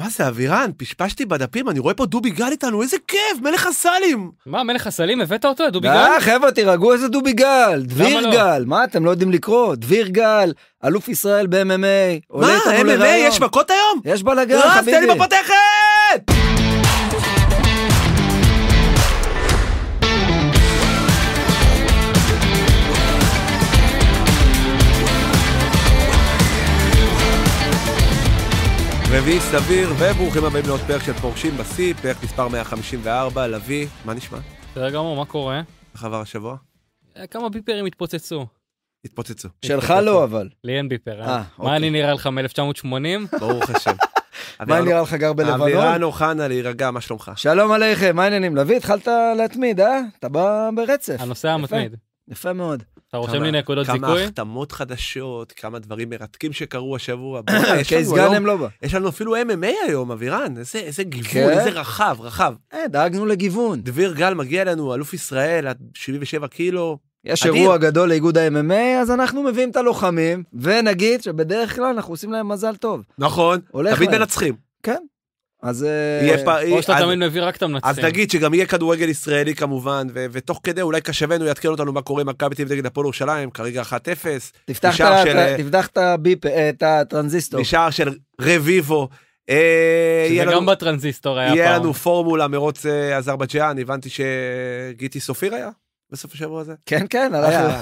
מה זה, אבירן, פשפשתי בדפים, אני רואה פה דובי גל איתנו, איזה כיף, מלך הסלים. מה, מלך הסלים? הבאת אותו דובי אה, גל? אה, חבר'ה, תירגעו, איזה דובי גל, דביר לא? גל, מה, אתם לא יודעים לקרוא? דביר גל, אלוף ישראל ב-MMA, עולה איתנו לרעיון. מה, MMA יש מכות היום? יש בלאגן, חביבי. אה, לא, אז תן לי בפתחת! רביעי סביר, וברוכים הבאים לעוד פרק של פורשים בשיא, פרק מספר 154, לביא, מה נשמע? בסדר גמור, מה קורה? איך עבר השבוע? אה, כמה ביפרים התפוצצו. התפוצצו. שלך לא, אבל. לי אין ביפר, אה? אה מה אוקיי. אני נראה לך מ-1980? ברוך השם. מה נראה לך גר בלבנון? אבירן אוחנה להירגע, מה שלומך? שלום עליכם, מה העניינים? לביא, התחלת להתמיד, אה? אתה בא ברצף. הנושא המתמיד. יפה מאוד. אתה רושם לי נקודות זיכוי? כמה החתמות חדשות, כמה דברים מרתקים שקרו השבוע. קייס כן, הם לא בא. יש לנו אפילו MMA היום, אבירן, איזה גיוון, כן. איזה רחב, רחב. אה, דאגנו לגיוון. דביר גל מגיע לנו, אלוף ישראל, עד 77 קילו. יש אירוע גדול לאיגוד ה-MMA, אז אנחנו מביאים את הלוחמים, ונגיד שבדרך כלל אנחנו עושים להם מזל טוב. נכון, תמיד מנצחים. כן. אז אה, פעם, או שאתה אז, תמיד מביא רק את המנצחים. אז נגיד שגם יהיה כדורגל ישראלי כמובן, ותוך כדי אולי קשבנו יעדכן אותנו מה קורה עם מכבי תל אביב נגד הפועל ירושלים, כרגע 1-0. תפתח אה, אה, את הטרנזיסטור. נשאר של רביבו. שזה גם בטרנזיסטור היה פעם. יהיה לנו פורמולה מרוץ אזרבג'אן הבנתי שגיטי סופיר היה בסוף השבוע הזה. כן, כן, היה.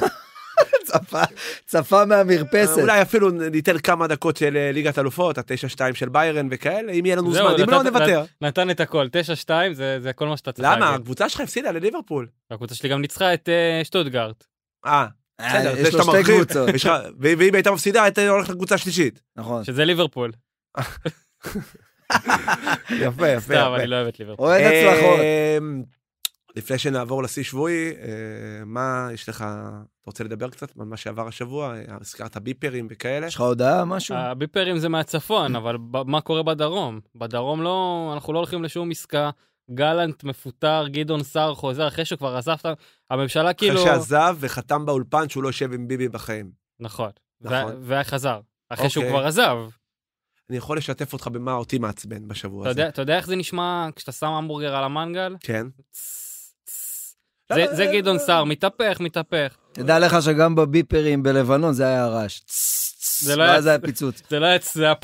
צפה, צפה מהמרפסת. אה, אולי אפילו ניתן כמה דקות של אה, ליגת אלופות, ה-9-2 של ביירן וכאלה, אם יהיה לנו זמן, אם לא נוותר. נתן את הכל, 9-2 זה כל מה שאתה צריך. למה? הקבוצה שלך הפסידה לליברפול. הקבוצה שלי גם ניצחה את אה, שטוטגארט. אה. בסדר, יש לו שתי קבוצות. ואם הייתה מפסידה, הייתה הולכת לקבוצה שלישית. נכון. שזה ליברפול. יפה, יפה. סתם, אני לא אוהב את ליברפול. אוהד הצלחות. אמ, לפני שנעבור לשיא שבועי, אה, מה יש לך, אתה רוצה לדבר קצת על מה שעבר השבוע? הזכרת ביפרים וכאלה? יש לך הודעה, משהו? הביפרים זה מהצפון, אבל מה קורה בדרום? בדרום לא, אנחנו לא הולכים לשום עסקה. גלנט מפוטר, גדעון סער חוזר, אחרי שהוא כבר עזב, הממשלה כאילו... אחרי שעזב וחתם באולפן שהוא לא יושב עם ביבי בחיים. נכון. נכון. וחזר. אחרי okay. שהוא אוקיי. כבר עזב. אני יכול לשתף אותך במה אותי מעצבן בשבוע אתה הזה. אתה יודע איך זה נשמע כשאתה שם המבורגר על המנגל? כן. לא, לא, זה גדעון לא. סער, מתהפך, מתהפך. תדע לך שגם בביפרים בלבנון זה היה רעש. זה לא היה... פיצוץ. זה לא היה...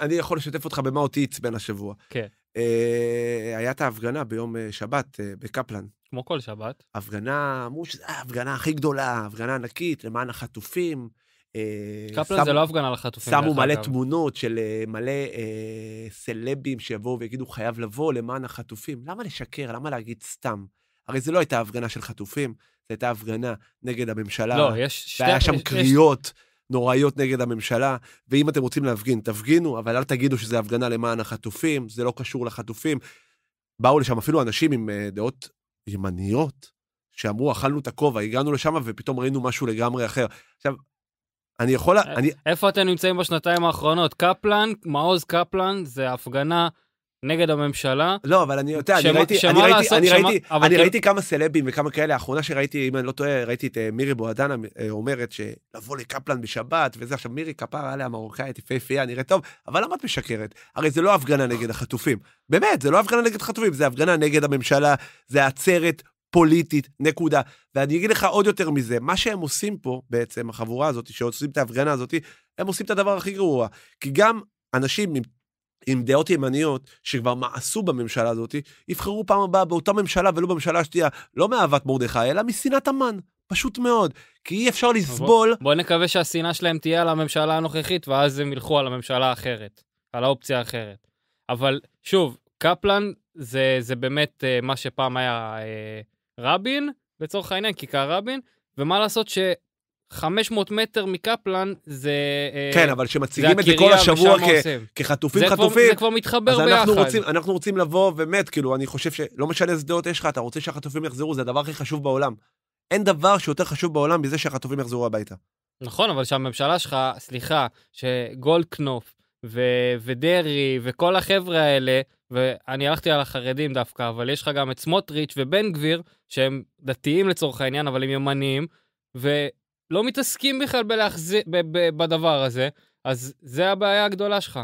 אני יכול לשתף אותך במה אותי עצבן השבוע. כן. אה, היה את ההפגנה ביום אה, שבת אה, בקפלן. כמו כל שבת. הפגנה, אמרו שזו ההפגנה הכי גדולה, הפגנה ענקית למען החטופים. קפלן זה לא הפגנה לחטופים. שמו מלא תמונות של מלא סלבים שיבואו ויגידו חייב לבוא למען החטופים. למה לשקר? למה להגיד סתם? הרי זו לא הייתה הפגנה של חטופים, זו הייתה הפגנה נגד הממשלה. לא, יש שתי... והיה שם יש, קריאות יש... נוראיות נגד הממשלה, ואם אתם רוצים להפגין, תפגינו, אבל אל תגידו שזו הפגנה למען החטופים, זה לא קשור לחטופים. באו לשם אפילו אנשים עם אה, דעות ימניות, שאמרו, אכלנו את הכובע, הגענו לשם ופתאום ראינו משהו לגמרי אחר. עכשיו, אני יכול... אה, אני... איפה אתם נמצאים בשנתיים האחרונות? קפלן, מעוז קפלן, זה הפגנה נגד הממשלה. לא, אבל אני יודע, אני ראיתי, אני ראיתי, אני ראיתי, אני כאילו- ראיתי כמה סלבים וכמה כאלה, האחרונה שראיתי, אם אני לא טועה, ראיתי את אה, מירי בועדנה אה, אומרת שלבוא לקפלן בשבת וזה, עכשיו מירי כפר עליה מרוקאית יפהפייה, נראית טוב, אבל למה את משקרת? הרי זה לא הפגנה נגד החטופים. באמת, זה לא הפגנה נגד חטופים, זה הפגנה נגד הממשלה, זה עצרת פוליטית, נקודה. ואני אגיד לך עוד יותר מזה, מה שהם עושים פה, בעצם, החבורה הזאת, שעושים את ההפגנה הזאת, הם עושים את הדבר הכי גרוע. כי גם אנשים עם עם דעות ימניות שכבר מעשו בממשלה הזאת, יבחרו פעם הבאה באותה ממשלה ולא בממשלה שתהיה, לא מאהבת מרדכי, אלא משנאת המן. פשוט מאוד, כי אי אפשר לסבול... בוא, בוא נקווה שהשנאה שלהם תהיה על הממשלה הנוכחית, ואז הם ילכו על הממשלה האחרת, על האופציה האחרת. אבל שוב, קפלן זה, זה באמת אה, מה שפעם היה אה, רבין, לצורך העניין, כיכר רבין, ומה לעשות ש... 500 מטר מקפלן זה... אה, כן, אבל כשמציגים את זה כל השבוע כ, כחטופים זה חטופים, כבר, זה כבר מתחבר אז ביחד. אנחנו רוצים, אנחנו רוצים לבוא, באמת, כאילו, אני חושב שלא משנה איזה דעות יש לך, אתה רוצה שהחטופים יחזרו, זה הדבר הכי חשוב בעולם. אין דבר שיותר חשוב בעולם מזה שהחטופים יחזרו הביתה. נכון, אבל שהממשלה שלך, סליחה, שגולדקנופ ו- ודרעי וכל החבר'ה האלה, ואני הלכתי על החרדים דווקא, אבל יש לך גם את סמוטריץ' ובן גביר, שהם דתיים לצורך העניין, אבל הם ימניים, ו- לא מתעסקים בכלל בלהחזיק, בדבר הזה, אז זה הבעיה הגדולה שלך.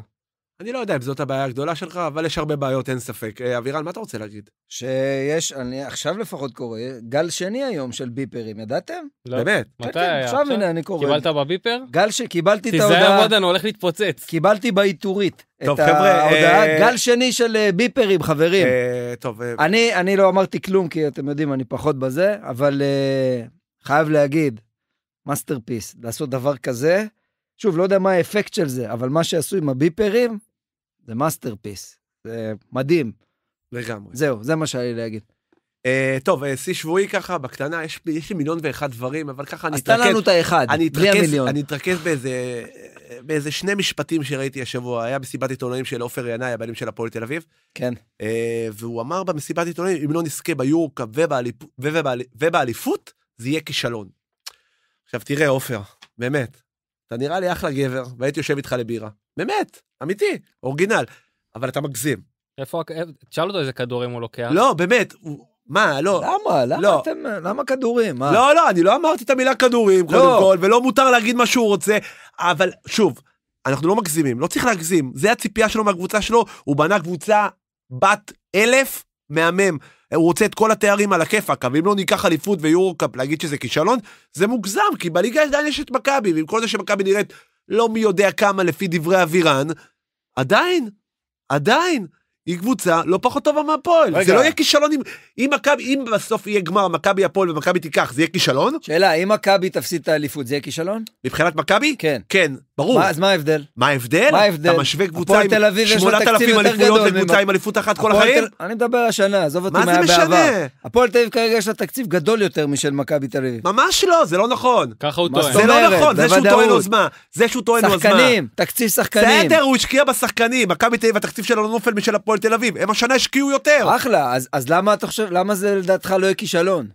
אני לא יודע אם זאת הבעיה הגדולה שלך, אבל יש הרבה בעיות, אין ספק. אה, אבירן, מה אתה רוצה להגיד? שיש, אני עכשיו לפחות קורא, גל שני היום של ביפרים, ידעתם? לא. באמת? מתי כן, כן, היה? עכשיו הנה אני קורא. קיבלת בביפר? גל ש... קיבלתי את ההודעה... תיזהר מודן, הולך להתפוצץ. קיבלתי בעיטורית את ההודעה. אה, גל שני של אה, ביפרים, חברים. טוב. אני לא אמרתי כלום, כי אתם יודעים, אני פחות בזה, אבל חייב להגיד, מאסטרפיס, לעשות דבר כזה. שוב, לא יודע מה האפקט של זה, אבל מה שעשו עם הביפרים, זה מאסטרפיס. זה מדהים. לגמרי. זהו, זה מה שהיה לי להגיד. Uh, טוב, אה, שיא שבועי ככה, בקטנה, יש, יש לי מיליון ואחד דברים, אבל ככה אני אתרכז... אז תן לנו את האחד, אני אתרכז, בלי המיליון. אני אתרכז באיזה, באיזה שני משפטים שראיתי השבוע, היה מסיבת עיתונאים של עופר ינאי, הבעלים של הפועל תל אביב. כן. Uh, והוא אמר במסיבת עיתונאים, אם לא נזכה ביורקה ובאליפ, ובאל, ובאליפות, זה יהיה כישלון. עכשיו תראה, עופר, באמת, אתה נראה לי אחלה גבר, והייתי יושב איתך לבירה. באמת, אמיתי, אורגינל. אבל אתה מגזים. איפה, אה, תשאל אותו איזה כדורים הוא לוקח. לא, באמת, הוא... מה, לא. למה? למה לא. אתם, למה כדורים? מה? לא, לא, אני לא אמרתי את המילה כדורים, לא. קודם כל, ולא מותר להגיד מה שהוא רוצה, אבל שוב, אנחנו לא מגזימים, לא צריך להגזים. זה הציפייה שלו מהקבוצה שלו, הוא בנה קבוצה בת אלף מהמם, הוא רוצה את כל התארים על הכיפאק, אבל אם לא ניקח אליפות ויורו-קאפ להגיד שזה כישלון, זה מוגזם, כי בליגה עדיין יש את מכבי, ועם כל זה שמכבי נראית לא מי יודע כמה לפי דברי אבירן, עדיין, עדיין, היא קבוצה לא פחות טובה מהפועל. זה לא יהיה כישלון אם, אם, מכב, אם בסוף יהיה גמר מכבי הפועל ומכבי תיקח, זה יהיה כישלון? שאלה, אם מכבי תפסיד את האליפות, זה יהיה כישלון? מבחינת מכבי? כן. כן, ברור. מה, אז מה ההבדל? מה ההבדל? מה ההבדל? אתה משווה קבוצה עם 8,000 אליפויות לקבוצה עם אליפות אחת כל החיים? אני מדבר השנה, עזוב אותי מה זה משנה? הפועל תל אביב כרגע יש לה תקציב גדול יותר משל מכבי תל אביב. ממש לא, זה לא נכון. ככה הוא טוען. זה לא נכון, זה שהוא טוען אז מה? זה שהוא טוען אז מה? שחקנים, תקציב שחקנים. בסדר, הוא השקיע בשחקנים. מכבי תל אביב, התקציב שלו לא נופל משל הפועל תל אביב. הם השנה השקיעו יותר. אחלה, אז למה זה לדעתך לא יהיה כישלון?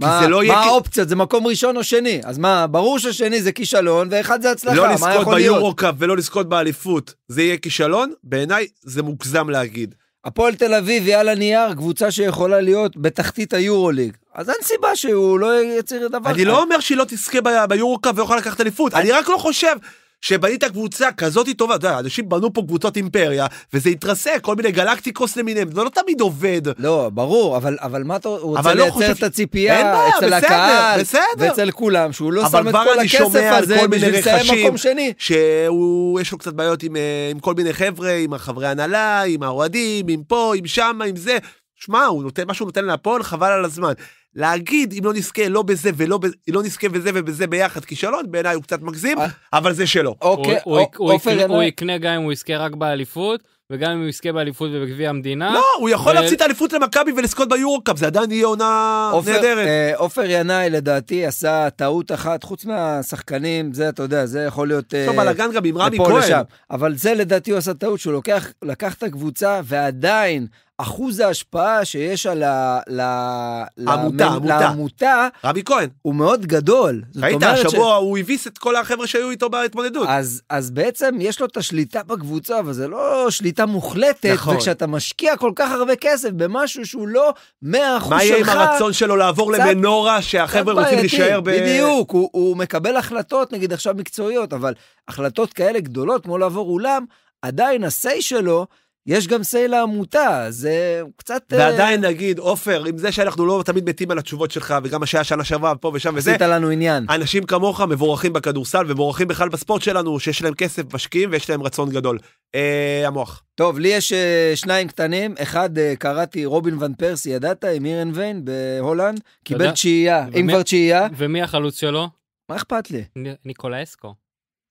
מה, לא מה האופציות? זה מקום ראשון או שני? אז מה, ברור ששני זה כישלון, ואחד זה הצלחה, לא מה יכול להיות? לא לזכות ביורו ולא לזכות באליפות, זה יהיה כישלון? בעיניי זה מוגזם להגיד. הפועל תל אביב היא על הנייר קבוצה שיכולה להיות בתחתית היורוליג. אז אין סיבה שהוא לא יצהיר דבר כזה. אני לא אומר שהיא לא תזכה ביורוקאפ קאפ ויכולה לקחת אליפות, אני רק לא חושב שבנית קבוצה כזאת טובה, אתה יודע, אנשים בנו פה קבוצות אימפריה, וזה התרסק, כל מיני גלקטיקוס למיניהם, זה לא תמיד עובד. לא, ברור, אבל, אבל מה אתה הוא רוצה לא לייצר חושב... את הציפייה אין בעיה, אצל בסדר, הקהל, בסדר. ואצל כולם, שהוא לא שם את כל הכסף הזה בשביל לסיים מקום שני. שיש לו קצת בעיות עם, אה, עם כל מיני חבר'ה, עם החברי הנהלה, עם האוהדים, עם פה, עם שמה, עם זה. שמע, מה שהוא נותן להפועל, חבל על הזמן. להגיד אם לא נזכה לא בזה ולא בזה, לא נזכה בזה ובזה ביחד כישלון בעיניי הוא קצת מגזים אה. אבל זה שלו. אוקיי, אוקיי הוא יקנה גם אם הוא יזכה רק באליפות וגם אם הוא יזכה באליפות ובגביע המדינה. לא, הוא יכול להפסיד את האליפות למכבי ולזכות ביורו קאפ, זה עדיין יהיה עונה נהדרת. עופר אה, ינאי לדעתי עשה טעות אחת, חוץ מהשחקנים, זה אתה יודע, זה יכול להיות... יש אה, לו בלאגן גם עם רמי כהן. אבל זה לדעתי הוא עשה טעות, שהוא לקח את הקבוצה ועדיין אחוז ההשפעה שיש על ה... ל... העמותה, העמותה. לעמותה, רבי כהן. הוא מאוד גדול. ראית, השבוע ש... הוא הביס את כל החבר'ה שהיו איתו בהתמודדות. אז, אז בעצם יש לו את השליטה בקבוצה, אבל זה לא שליטה מוחלטת. נכון. וכשאתה משקיע כל כך הרבה כסף במשהו שהוא לא 100% שלך... מה יהיה עם הרצון שלו לעבור קצת, למנורה שהחבר'ה רוצים בעייתי, להישאר ב... בדיוק, הוא, הוא מקבל החלטות, נגיד עכשיו מקצועיות, אבל החלטות כאלה גדולות, כמו לעבור אולם, עדיין ה-say שלו, יש גם סיי לעמותה, זה קצת... אה, ועדיין נגיד, עופר, עם זה שאנחנו לא תמיד מתים על התשובות שלך, וגם השעה שנה שעברה, פה ושם וזה, עשית לנו עניין. אנשים כמוך מבורכים בכדורסל ומבורכים בכלל בספורט שלנו, שיש להם כסף, משקיעים ויש להם רצון גדול. אה, המוח. טוב, לי יש אה, שניים קטנים. אחד, אה, קראתי רובין ון פרסי, ידעת? עם אירן ויין בהולנד, קיבל תשיעייה, אם כבר תשיעייה. ומי החלוץ שלו? מה אכפת לי? נ, ניקולאסקו.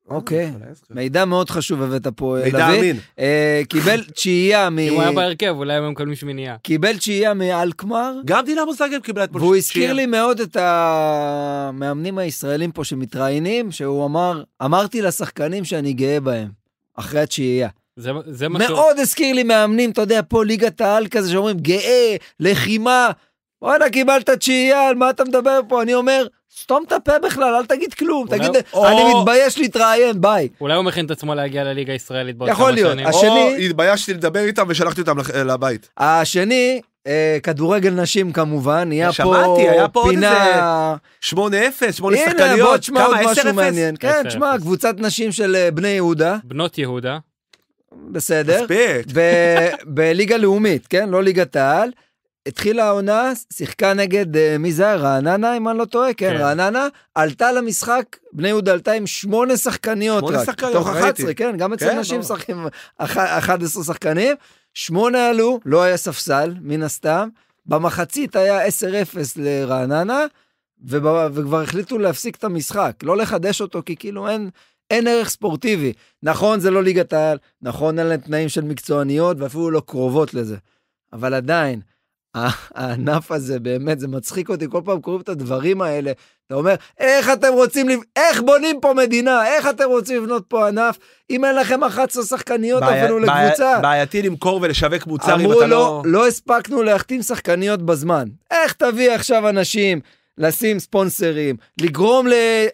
אוקיי, לא, מידע מאוד חשוב הבאת פה, אה, לביא. מידע אמין. אה, קיבל תשיעייה מ... אם הוא היה בהרכב, אולי הם מקבלים שמינייה. קיבל תשיעייה מאלקמר. גם דינה זאגב קיבלה את פה תשיעייה. והוא הזכיר לי מאוד את המאמנים הישראלים פה שמתראיינים, שהוא אמר, אמרתי לשחקנים שאני גאה בהם, אחרי התשיעייה. זה, זה מה מאוד הזכיר לי מאמנים, אתה יודע, פה ליגת העל כזה, שאומרים, גאה, לחימה, וואלה, קיבלת תשיעייה, על מה אתה מדבר פה? אני אומר, סתום את הפה בכלל, אל תגיד כלום. אולי... תגיד, או... אני מתבייש להתראיין, ביי. אולי הוא מכין את עצמו להגיע לליגה הישראלית בעוד כמה להיות. שנים. יכול השני... או התביישתי לדבר איתם ושלחתי אותם לח... לבית. השני, אה, כדורגל נשים כמובן, נהיה אה, פה שמעתי, היה פה פינה... 8-0, 8 שחקניות, כמה 10-0. משהו מעניין. כן, תשמע, קבוצת נשים של אה, בני יהודה. בנות יהודה. בסדר. מספיק. בליגה לאומית, כן? לא ליגת העל. התחילה העונה, שיחקה נגד, אה, מי זה היה? רעננה, אם אני לא טועה? כן, כן. רעננה. עלתה למשחק, בני יהודה עלתה עם שמונה שחקניות שמונה רק. שחקניות, תוך ראיתי. 11, כן, גם אצל כן, נשים משחקים לא. 11 שחקנים. שמונה עלו, לא היה ספסל, מן הסתם. במחצית היה 10-0 לרעננה, וב, וכבר החליטו להפסיק את המשחק, לא לחדש אותו, כי כאילו אין, אין ערך ספורטיבי. נכון, זה לא ליגת העל, נכון, אין להם תנאים של מקצועניות, ואפילו לא קרובות לזה. אבל עדיין, הענף הזה, באמת, זה מצחיק אותי, כל פעם קוראים את הדברים האלה, אתה אומר, איך אתם רוצים, איך בונים פה מדינה, איך אתם רוצים לבנות פה ענף, אם אין לכם 11 שחקניות בעי, אפילו בעי, לקבוצה? בעייתי למכור ולשווק מוצר אם אתה לא... אמרו לא-, לא הספקנו להחתים שחקניות בזמן. איך תביא עכשיו אנשים? לשים ספונסרים, לגרום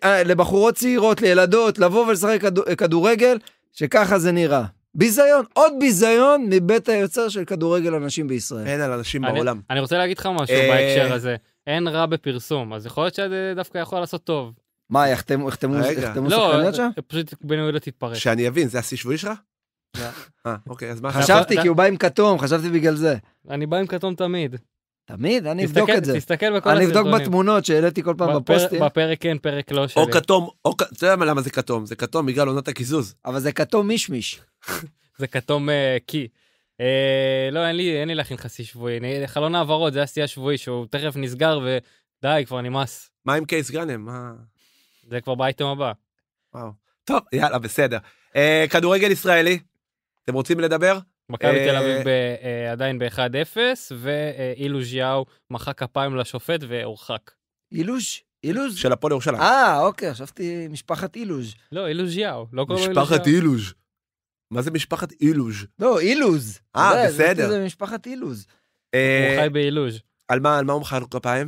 אה, לבחורות צעירות, לילדות, לבוא ולשחק כדורגל, שככה זה נראה. ביזיון, עוד ביזיון מבית היוצר של כדורגל הנשים בישראל. אין על אנשים אני, בעולם. אני רוצה להגיד לך משהו אה... בהקשר הזה. אין רע בפרסום, אז יכול להיות שזה דווקא יכול לעשות טוב. מה, יחתמו לא, שחקניות שם? לא, פשוט בן לא תתפרק. שאני אבין, זה השיא שבועי שלך? לא. אה, אוקיי, אז מה? חשבתי, כי הוא בא עם כתום, חשבתי בגלל זה. אני בא עם כתום תמיד. תמיד? אני אבדוק את זה. תסתכל בכל הסרטונים. אני אבדוק בתמונות שהעליתי כל פעם בפוסטים. בפרק כן, פרק לא שלי. או כתום, או כתום, אתה יודע למה זה כתום? זה כתום בגלל עונת הקיזוז. אבל זה כתום מישמיש. זה כתום אה, קי. אה, לא, אין לי, אין לי להכין חצי שבועי. חלון העברות זה השיא השבועי שהוא תכף נסגר ודי, כבר נמאס. מה עם קייס גאנם? מה... זה כבר באייטם הבא. וואו. טוב, יאללה, בסדר. אה, כדורגל ישראלי, אתם רוצים לדבר? מכבי תל אה, אביב עדיין ב-1-0, ואילוז' יאו מחא כפיים לשופט והורחק. אילוז'? אילוז'? של הפועל ירושלים. אה, אוקיי, חשבתי משפחת אילוז'. לא, אילוז' יאו. לא קוראים לו אילוז' יאו. משפחת אילוז'. מה זה משפחת אילוז'? לא, אילוז. אה, בסדר. זה משפחת אילוז. אה, הוא חי באילוז'. על מה, על מה הוא מחא לו כפיים?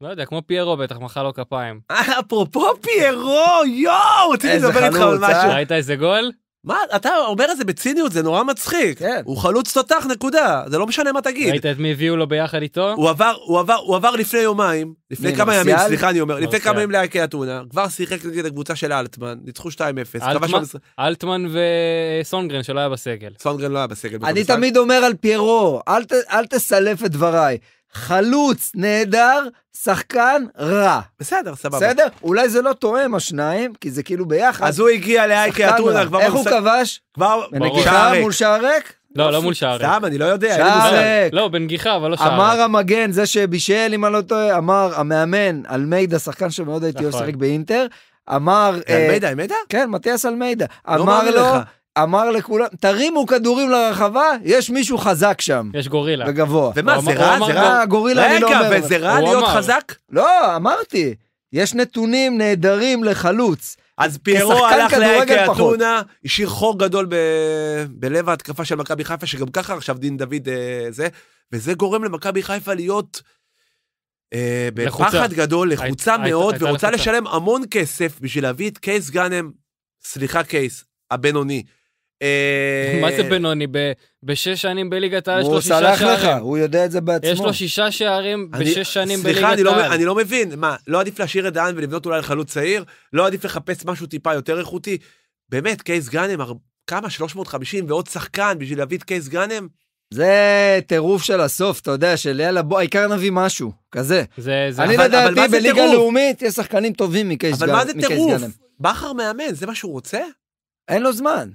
לא יודע, כמו פיירו בטח, מחא לו כפיים. אה, אפרופו פיירו, יואו, רציתי לדבר איתך על משהו. אה? ראית איזה גול? מה, אתה אומר את זה בציניות, זה נורא מצחיק. כן. הוא חלוץ תותח, נקודה. זה לא משנה מה תגיד. ראית את מי הביאו לו ביחד איתו? הוא עבר, הוא עבר, הוא עבר לפני יומיים, לפני כמה מרסיאל? ימים, סליחה, אני אומר, מרסיאל. לפני כמה ימים לאייקי אתונה, כבר שיחק נגד הקבוצה של אלטמן, ניצחו 2-0. אלטמן, שבש... אלטמן וסונגרן שלא היה בסגל. סונגרן לא היה בסגל. אני במשחק. תמיד אומר על פיירו, אל, ת, אל תסלף את דבריי. חלוץ נהדר, שחקן רע. בסדר, סבבה. בסדר? אולי זה לא תואם השניים, כי זה כאילו ביחד. אז הוא הגיע לאייקי אתונה כבר... איך הוא כבש? כבר... בנגיחה מול שער ריק? לא, לא מול שער ריק. סתם, אני לא יודע. שער ריק. לא, בנגיחה, אבל לא שער אמר המגן, זה שבישל, אם אני לא טועה, אמר המאמן, אלמיידה, שחקן שמאוד הייתי נכון. אוהב לשחק באינטר, אמר... אלמידה, אה, אלמידה? כן, מתיאס אלמידה. לא אמר לו, אמר לכולם, תרימו כדורים לרחבה, יש מישהו חזק שם. יש גורילה. וגבוה. ומה, זה רע? זה רע? גורילה אני לא אומר. רגע, וזה רע להיות חזק? לא, אמרתי. יש נתונים נהדרים לחלוץ. אז פיירו הלך לאייקה אתונה, השאיר חור גדול ב... בלב ההתקפה של מכבי חיפה, שגם ככה עכשיו דין דוד אה, זה, וזה גורם למכבי חיפה להיות אה, בפחד גדול, לחוצה היית, מאוד, היית, ורוצה היית לשלם המון כסף בשביל להביא את קייס גאנם, סליחה קייס, הבינוני, אה, מה זה בינוני? בשש שנים בליגת העל יש לו שישה שערים. הוא סלח לך, הוא יודע את זה בעצמו. יש לו שישה שערים בשש שנים בליגת לא העל. סליחה, אני לא מבין. מה, לא עדיף להשאיר את דהן ולבנות אולי לחלוץ צעיר? לא עדיף לחפש משהו טיפה יותר איכותי? באמת, קייס גאנם, כמה? 350 ועוד שחקן בשביל להביא את קייס גאנם? זה טירוף של הסוף, אתה יודע, של יאללה, בוא, העיקר נביא משהו, כזה. זה, זה, אני לדעתי, בליגה לאומית יש שחקנים טובים מקייס גאנם. אבל מה זה טירוף? בכר מאמן, זה מה שהוא רוצה? אין לו זמן.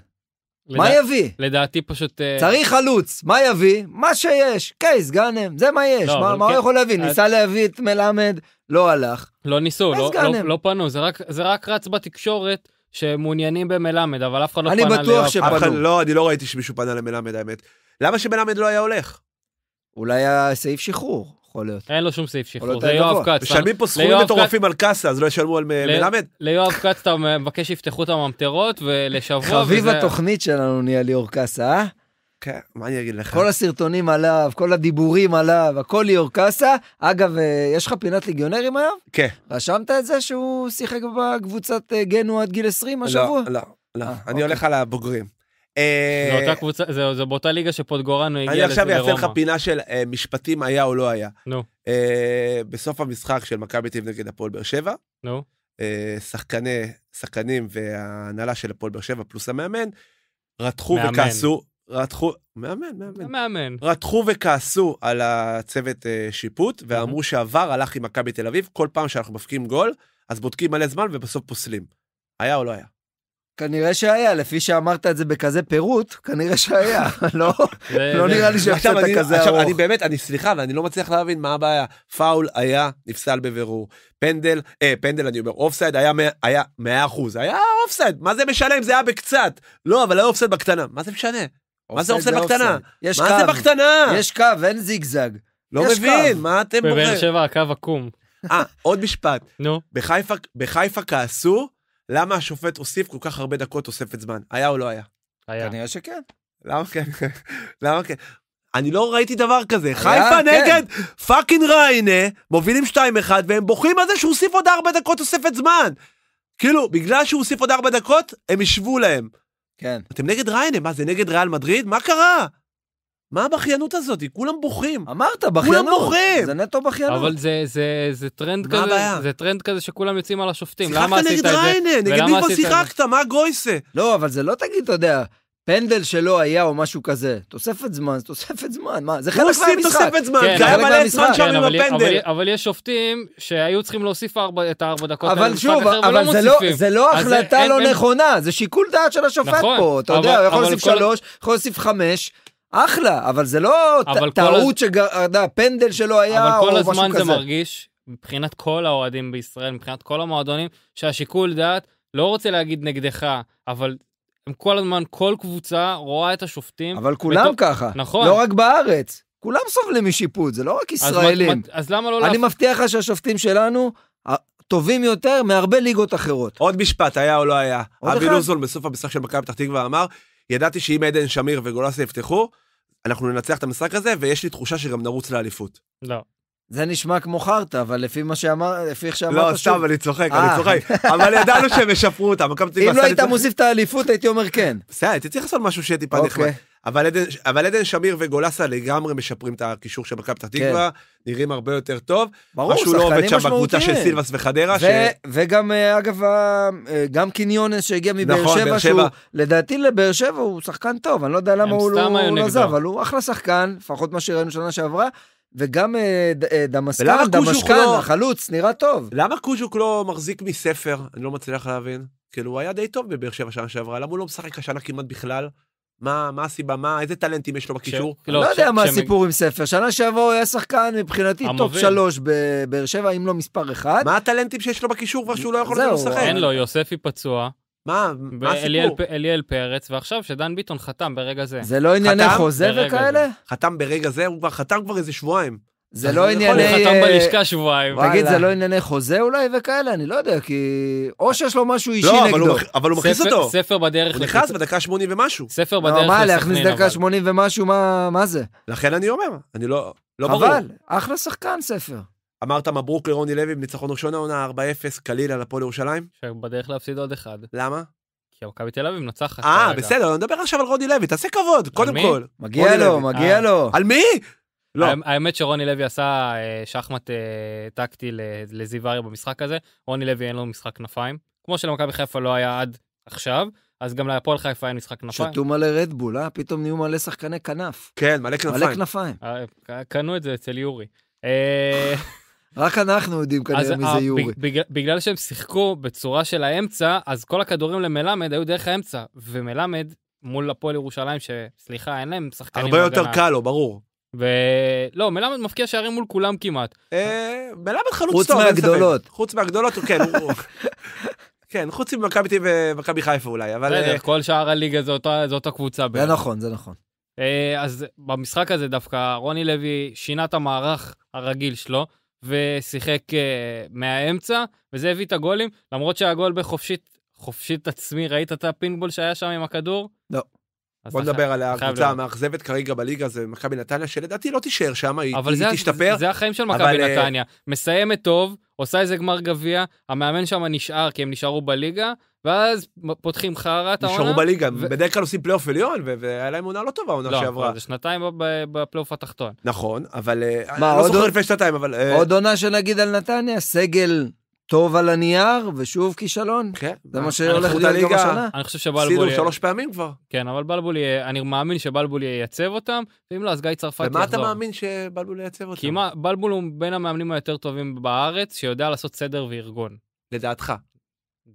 לדע... מה יביא? לדעתי פשוט... אה, צריך חלוץ, מה יביא? מה שיש, קייס, גאנם, זה מה יש, לא, מה, מה כן... הוא יכול להביא? אז... אה, ניסה להביא את מלמד, לא הלך. לא ניסו, לא, לא, לא פנו, זה רק, זה רק רץ בתקשורת. שמעוניינים במלמד, אבל אף אחד לא פנה ל... אני בטוח שפנו. לא, אני לא ראיתי שמישהו פנה למלמד, האמת. למה שמלמד לא היה הולך? אולי היה סעיף שחרור. יכול להיות. אין לו שום סעיף שחרור, זה יואב כץ. משלמים פה סכומים מטורפים על קאסה, אז לא ישלמו על אה, מלמד. ליואב כץ אתה מבקש שיפתחו את הממטרות ולשבוע. חביב התוכנית שלנו נהיה ליאור קאסה, אה? כן, מה אני אגיד לך? כל הסרטונים עליו, כל הדיבורים עליו, הכל ליאור קאסה. אגב, אה, יש לך פינת ליגיונרים היום? כן. רשמת את זה שהוא שיחק בקבוצת אה, גנו עד גיל 20 לא, השבוע? לא, לא, לא. אני אוקיי. הולך על הבוגרים. אה, זה אותה קבוצה, זה, זה באותה ליגה שפוטגורנו הגיע לרומא. אני עכשיו אעשה לך פינה של אה, משפטים היה או לא היה. נו. אה, בסוף המשחק של מכבי תל נגד הפועל באר שבע, נו. אה, שחקני, שחקנים וההנהלה של הפועל באר שבע פלוס המאמן, רתחו מאמן. וכעסו, רתחו, מאמן, מאמן. מאמן. רתחו וכעסו על הצוות אה, שיפוט, ואמרו שעבר הלך עם מכבי תל אביב, כל פעם שאנחנו מפקיעים גול, אז בודקים מלא זמן ובסוף פוסלים. היה או לא היה? כנראה שהיה, לפי שאמרת את זה בכזה פירוט, כנראה שהיה. לא לא נראה לי שהפסדת כזה ארוך. עכשיו, אני באמת, אני סליחה, ואני לא מצליח להבין מה הבעיה. פאול היה נפסל בבירור. פנדל, אה, פנדל, אני אומר, אופסייד היה 100%. היה אופסייד, מה זה משנה אם זה היה בקצת? לא, אבל היה אופסייד בקטנה. מה זה משנה? מה זה אופסייד בקטנה? מה זה בקטנה? יש קו, אין זיגזג. לא מבין, מה אתם בוחרים? בבאר שבע הקו עקום. אה, עוד משפט. נו. בחיפה כעסו למה השופט הוסיף כל כך הרבה דקות תוספת זמן? היה או לא היה? היה. כנראה שכן. למה כן? למה כן? אני לא ראיתי דבר כזה. חיפה כן. נגד פאקינג ריינה, מובילים 2-1, והם בוכים על זה שהוא הוסיף עוד 4 דקות תוספת זמן. כאילו, בגלל שהוא הוסיף עוד 4 דקות, הם השוו להם. כן. אתם נגד ריינה, מה זה נגד ריאל מדריד? מה קרה? מה הבכיינות הזאת? כולם בוכים. אמרת, בכיינות. כולם בוכים! זה נטו בכיינות. אבל זה, זה, זה טרנד כזה, הבעיה? זה טרנד כזה שכולם יוצאים על השופטים. למה עשית את זה? שיחקת נגד ריינה, נגד מי פה שיחקת? מה גויסה? לא, אבל זה לא תגיד, אתה יודע, פנדל שלא היה או משהו כזה. תוספת זמן, תוספת זמן, מה? זה חלק מהמשחק. הוא עושים תוספת זמן, כן, זה היה מלא זמן שם כן, עם הפנדל. אבל, אבל יש שופטים שהיו צריכים להוסיף ארבע, את הארבע דקות. אבל שוב, אבל זה, לא, לא החלטה לא נכונה, זה שיקול דעת של השופט נכון, פה. אתה יודע, הוא יכול להוסיף שלוש, יכול להוסיף חמש, אחלה, אבל זה לא טעות הז... שגרדה, הפנדל שלו היה או משהו כזה. אבל כל הזמן זה מרגיש, מבחינת כל האוהדים בישראל, מבחינת כל המועדונים, שהשיקול דעת לא רוצה להגיד נגדך, אבל הם כל הזמן, כל קבוצה רואה את השופטים. אבל כולם בתור... ככה. נכון. לא רק בארץ. כולם סובלים משיפוט, זה לא רק ישראלים. אז, מת, מת, אז למה לא... אני להפ... מבטיח לך שהשופטים שלנו טובים יותר מהרבה ליגות אחרות. עוד משפט, היה או לא היה. אבי לוזון בסוף המשחק של מכבי פתח תקווה אמר, ידעתי שאם עדן שמיר וגולסה יפתחו, אנחנו ננצח את המשחק הזה, ויש לי תחושה שגם נרוץ לאליפות. לא. זה נשמע כמו חרטא, אבל לפי מה שאמר, לפי איך שאמרת שוב. לא, סתם, אני צוחק, אני אה. צוחק. אבל ידענו שהם ישפרו אותם. אם לא היית מוסיף את האליפות, הייתי אומר כן. בסדר, הייתי צריך לעשות משהו שיהיה טיפה אוקיי. נחמד. אבל עדן, אבל עדן שמיר וגולסה לגמרי משפרים את הקישור של מכבי פתח תקווה, כן. נראים הרבה יותר טוב. ברור, שחקנים משמעותיים. משהו לא עובד שם בקבוצה של סילבס וחדרה. ו- ש... וגם, אה, אגב, אה, גם קניונס שהגיע מבאר נכון, שבע, שהוא, לדעתי לבאר שבע הוא שחקן טוב, אני לא יודע למה הוא, הוא, הוא לא, לא עזב, אבל הוא אחלה שחקן, לפחות מה שראינו שנה שעברה. וגם אה, דמסקן, דמשקן, לא... החלוץ, נראה טוב. למה קוז'וק לא מחזיק מספר? אני לא מצליח להבין. כאילו, הוא היה די טוב בבאר שבע שנה שעברה, למה הוא לא משחק השנה כמעט בכלל? מה, מה הסיבה, מה, איזה טלנטים יש לו בקישור? לא, לא ש... יודע ש... מה הסיפור ש... עם ספר. שנה שעברה הוא היה שחקן מבחינתי טופ שלוש בבאר שבע, אם לא מספר אחד. מה הטלנטים שיש לו בקישור כבר שהוא לא יכול לשחק? אין לו, יוספי פצוע. מה, מה הסיפור? אליאל פרץ, ועכשיו שדן ביטון חתם ברגע זה. זה לא ענייני חוזה וכאלה? חתם ברגע זה, הוא כבר חתם כבר איזה שבועיים. זה לא ענייני... יכול להיחתם אה, בלשכה שבועיים. תגיד, זה לא ענייני חוזה אולי וכאלה? אני לא יודע, כי... או שיש לו משהו אישי לא, נגדו. לא, אבל הוא מכניס אותו. ספר בדרך... הוא נכנס בדקה 80 ומשהו. ספר לא, בדרך לסכנין, אבל. מה, להכניס דקה 80 ומשהו, מה זה? לכן אני אומר, אני לא... לא ברור. אבל, אחלה שחקן ספר. אמרת מברוק לרוני לוי ניצחון ראשון העונה 4-0, קליל על הפועל ירושלים? בדרך להפסיד עוד אחד. למה? כי מכבי תל אביב מנצחת. אה, בסדר, נדבר עכשיו על רוני לוי, תעשה כבוד, קודם כל. מגיע לו, מגיע אה. לו. על מי? לא. האמת שרוני לוי עשה אה, שחמט אה, טקטי לזיו אריה במשחק הזה. רוני לוי אין לו משחק כנפיים. כמו שלמכבי חיפה לא היה עד עכשיו, אז גם להפועל חיפה אין משחק כנפיים. שתו מלא רדבול, אה? פתאום נהיו מלא שחקני כנף. כן, מלא כנפיים. מלא כנפיים. אה, קנו את זה אצל יורי. רק אנחנו יודעים כנראה מי זה יורי. בגלל, בגלל שהם שיחקו בצורה של האמצע, אז כל הכדורים למלמד היו דרך האמצע, ומלמד מול הפועל ירושלים, שסליחה, אין להם שחקנים... הרבה יותר קל לו, ברור. ולא, מלמד מפקיע שערים מול כולם כמעט. אה, מלמד חלוץ טוב, חוץ מהגדולות. חוץ מהגדולות, כן, כן, חוץ ממכבי תל ומכבי חיפה אולי, אבל... בסדר, אה, כל שאר הליגה זו אותה קבוצה. זה נכון, זה נכון. אה, אז במשחק הזה דווקא רוני לוי שינה את המערך הרגיל שלו ושיחק מהאמצע, וזה הביא את הגולים, למרות שהגול בחופשית, חופשית עצמי, ראית את הפינבול שהיה שם עם הכדור? בוא נדבר על הקבוצה המאכזבת כרגע בליגה, זה מכבי נתניה, שלדעתי לא תישאר שם, היא, זה, תשתפר. זה החיים של מכבי אה, נתניה. מסיימת טוב, עושה איזה גמר גביע, המאמן שם נשאר כי הם נשארו בליגה, ואז פותחים חרא את העונה. נשארו בליגה, ו... בדרך כלל עושים פלייאוף עליון, והיה להם עונה לא טובה עונה לא, שעברה. לא, זה שנתיים בפלייאוף התחתון. נכון, אבל... אה, מה, אני לא עוד... לא זוכר לפני שנתיים, אבל... אה, עוד עונה שנגיד על נתניה, סגל טוב על הנייר, ושוב כישלון. כן. זה מה שהולך להיות גם השנה. אני חושב שבלבול... הפסידו שלוש פעמים כבר. כן, אבל בלבול, יהיה... אני מאמין שבלבול ייצב אותם, ואם לא, אז גיא צרפת יחזור. ומה אתה מאמין שבלבול ייצב אותם? כי מה, בלבול הוא בין המאמנים היותר טובים בארץ, שיודע לעשות סדר וארגון. לדעתך.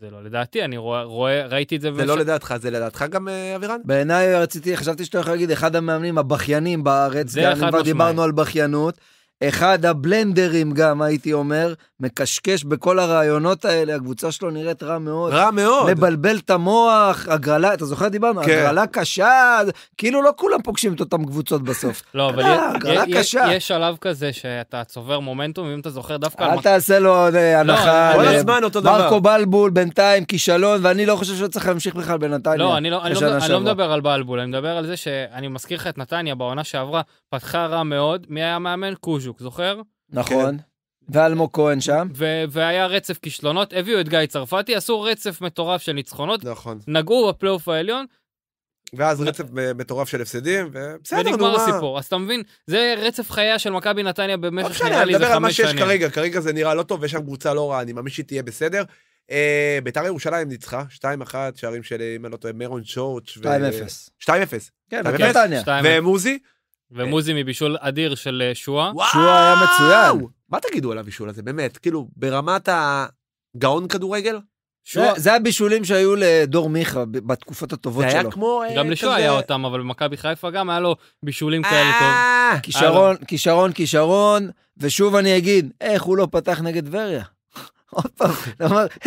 זה לא לדעתי, אני רואה, ראיתי את זה. זה לא לדעתך, זה לדעתך גם אה, אבירן? בעיניי רציתי, חשבתי שאתה יכול להגיד, אחד המאמנים הבכיינים בארץ, זה אחד משמעי. כבר דיברנו על בכיינות. אחד הבלנדרים גם, הייתי אומר, מקשקש בכל הרעיונות האלה, הקבוצה שלו נראית רע מאוד. רע מאוד. מבלבל את המוח, הגרלה, אתה זוכר דיברנו? כן. הגרלה קשה, כאילו לא כולם פוגשים את אותן קבוצות בסוף. לא, אבל אה, הגרלה קשה. יש שלב כזה שאתה צובר מומנטום, אם אתה זוכר דווקא... אל תעשה לו אה, לא, הנחה. אה, כל הזמן אותו דבר. מרקו בלבול בינתיים כישלון, ואני לא חושב שהוא צריך להמשיך בכלל בנתניה. לא, אני לא, לא, לא מדבר על בלבול, אני מדבר על זה שאני מזכיר לך את נתניה בעונה שעברה, פתחה רע מאוד, מי היה מאמן? קוז'וק, זוכר? נכון. כן. ואלמוג כהן שם. ו- והיה רצף כישלונות, הביאו את גיא צרפתי, עשו רצף מטורף של ניצחונות, נכון. נגעו בפלייאוף העליון. ואז רצף מטורף של הפסדים, ובסדר, נו מה. ונגמר הסיפור, אז אתה מבין, זה רצף חייה של מכבי נתניה לא במשך נראה לי זה חמש שנים. אני מדבר על מה שיש כרגע, כרגע זה נראה לא טוב, ויש שם קבוצה לא רעה, אני מאמין שהיא תהיה בסדר. אה, ביתר ירושלים ניצחה, 2-1, שערים של, אם אני לא טועה, מרון שורץ'. ו... 2-0. 2-0. כן, בנתניה. ומוזי. ומוזי מבישול אדיר של אה, שואה. שואה היה מצוין. מה תגידו על הבישול הזה, באמת? כאילו, ברמת הגאון כדורגל? זה, זה הבישולים שהיו לדור מיכה בתקופות הטובות שלו. זה היה כמו... אה, גם לשוע היה אותם, אבל במכבי חיפה גם היה לו בישולים אה! כאלה טוב. כישרון, כישרון, כישרון, ושוב אני אגיד, איך הוא לא פתח נגד טבריה? עוד פעם,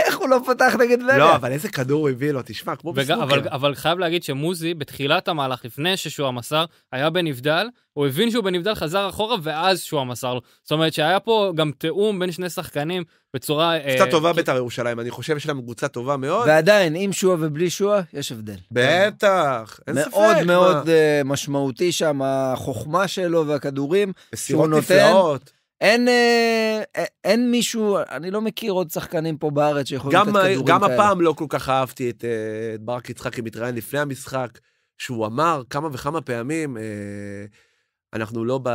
איך הוא לא פתח נגד לא, נגד? לא, אבל איזה כדור הוא הביא לו, תשמע, כמו בסנוקר. אבל חייב להגיד שמוזי, בתחילת המהלך, לפני ששועה מסר, היה בנבדל, הוא הבין שהוא בנבדל, חזר אחורה, ואז שועה מסר לו. זאת אומרת שהיה פה גם תיאום בין שני שחקנים בצורה... אה, קבוצה טובה כאילו- בית"ר ירושלים, אני חושב שיש להם קבוצה טובה מאוד. ועדיין, עם שועה ובלי שועה, יש הבדל. בטח, אין ספק. מאוד מאוד אה, משמעותי שם, החוכמה שלו והכדורים שהוא נותן. מסירות נפלאות. אין, אה, אה, אין מישהו, אני לא מכיר עוד שחקנים פה בארץ שיכולים לתת כדורים גם כאלה. גם הפעם לא כל כך אהבתי את, אה, את ברק יצחקי מתראיין לפני המשחק, שהוא אמר כמה וכמה פעמים, אה, אנחנו לא ב,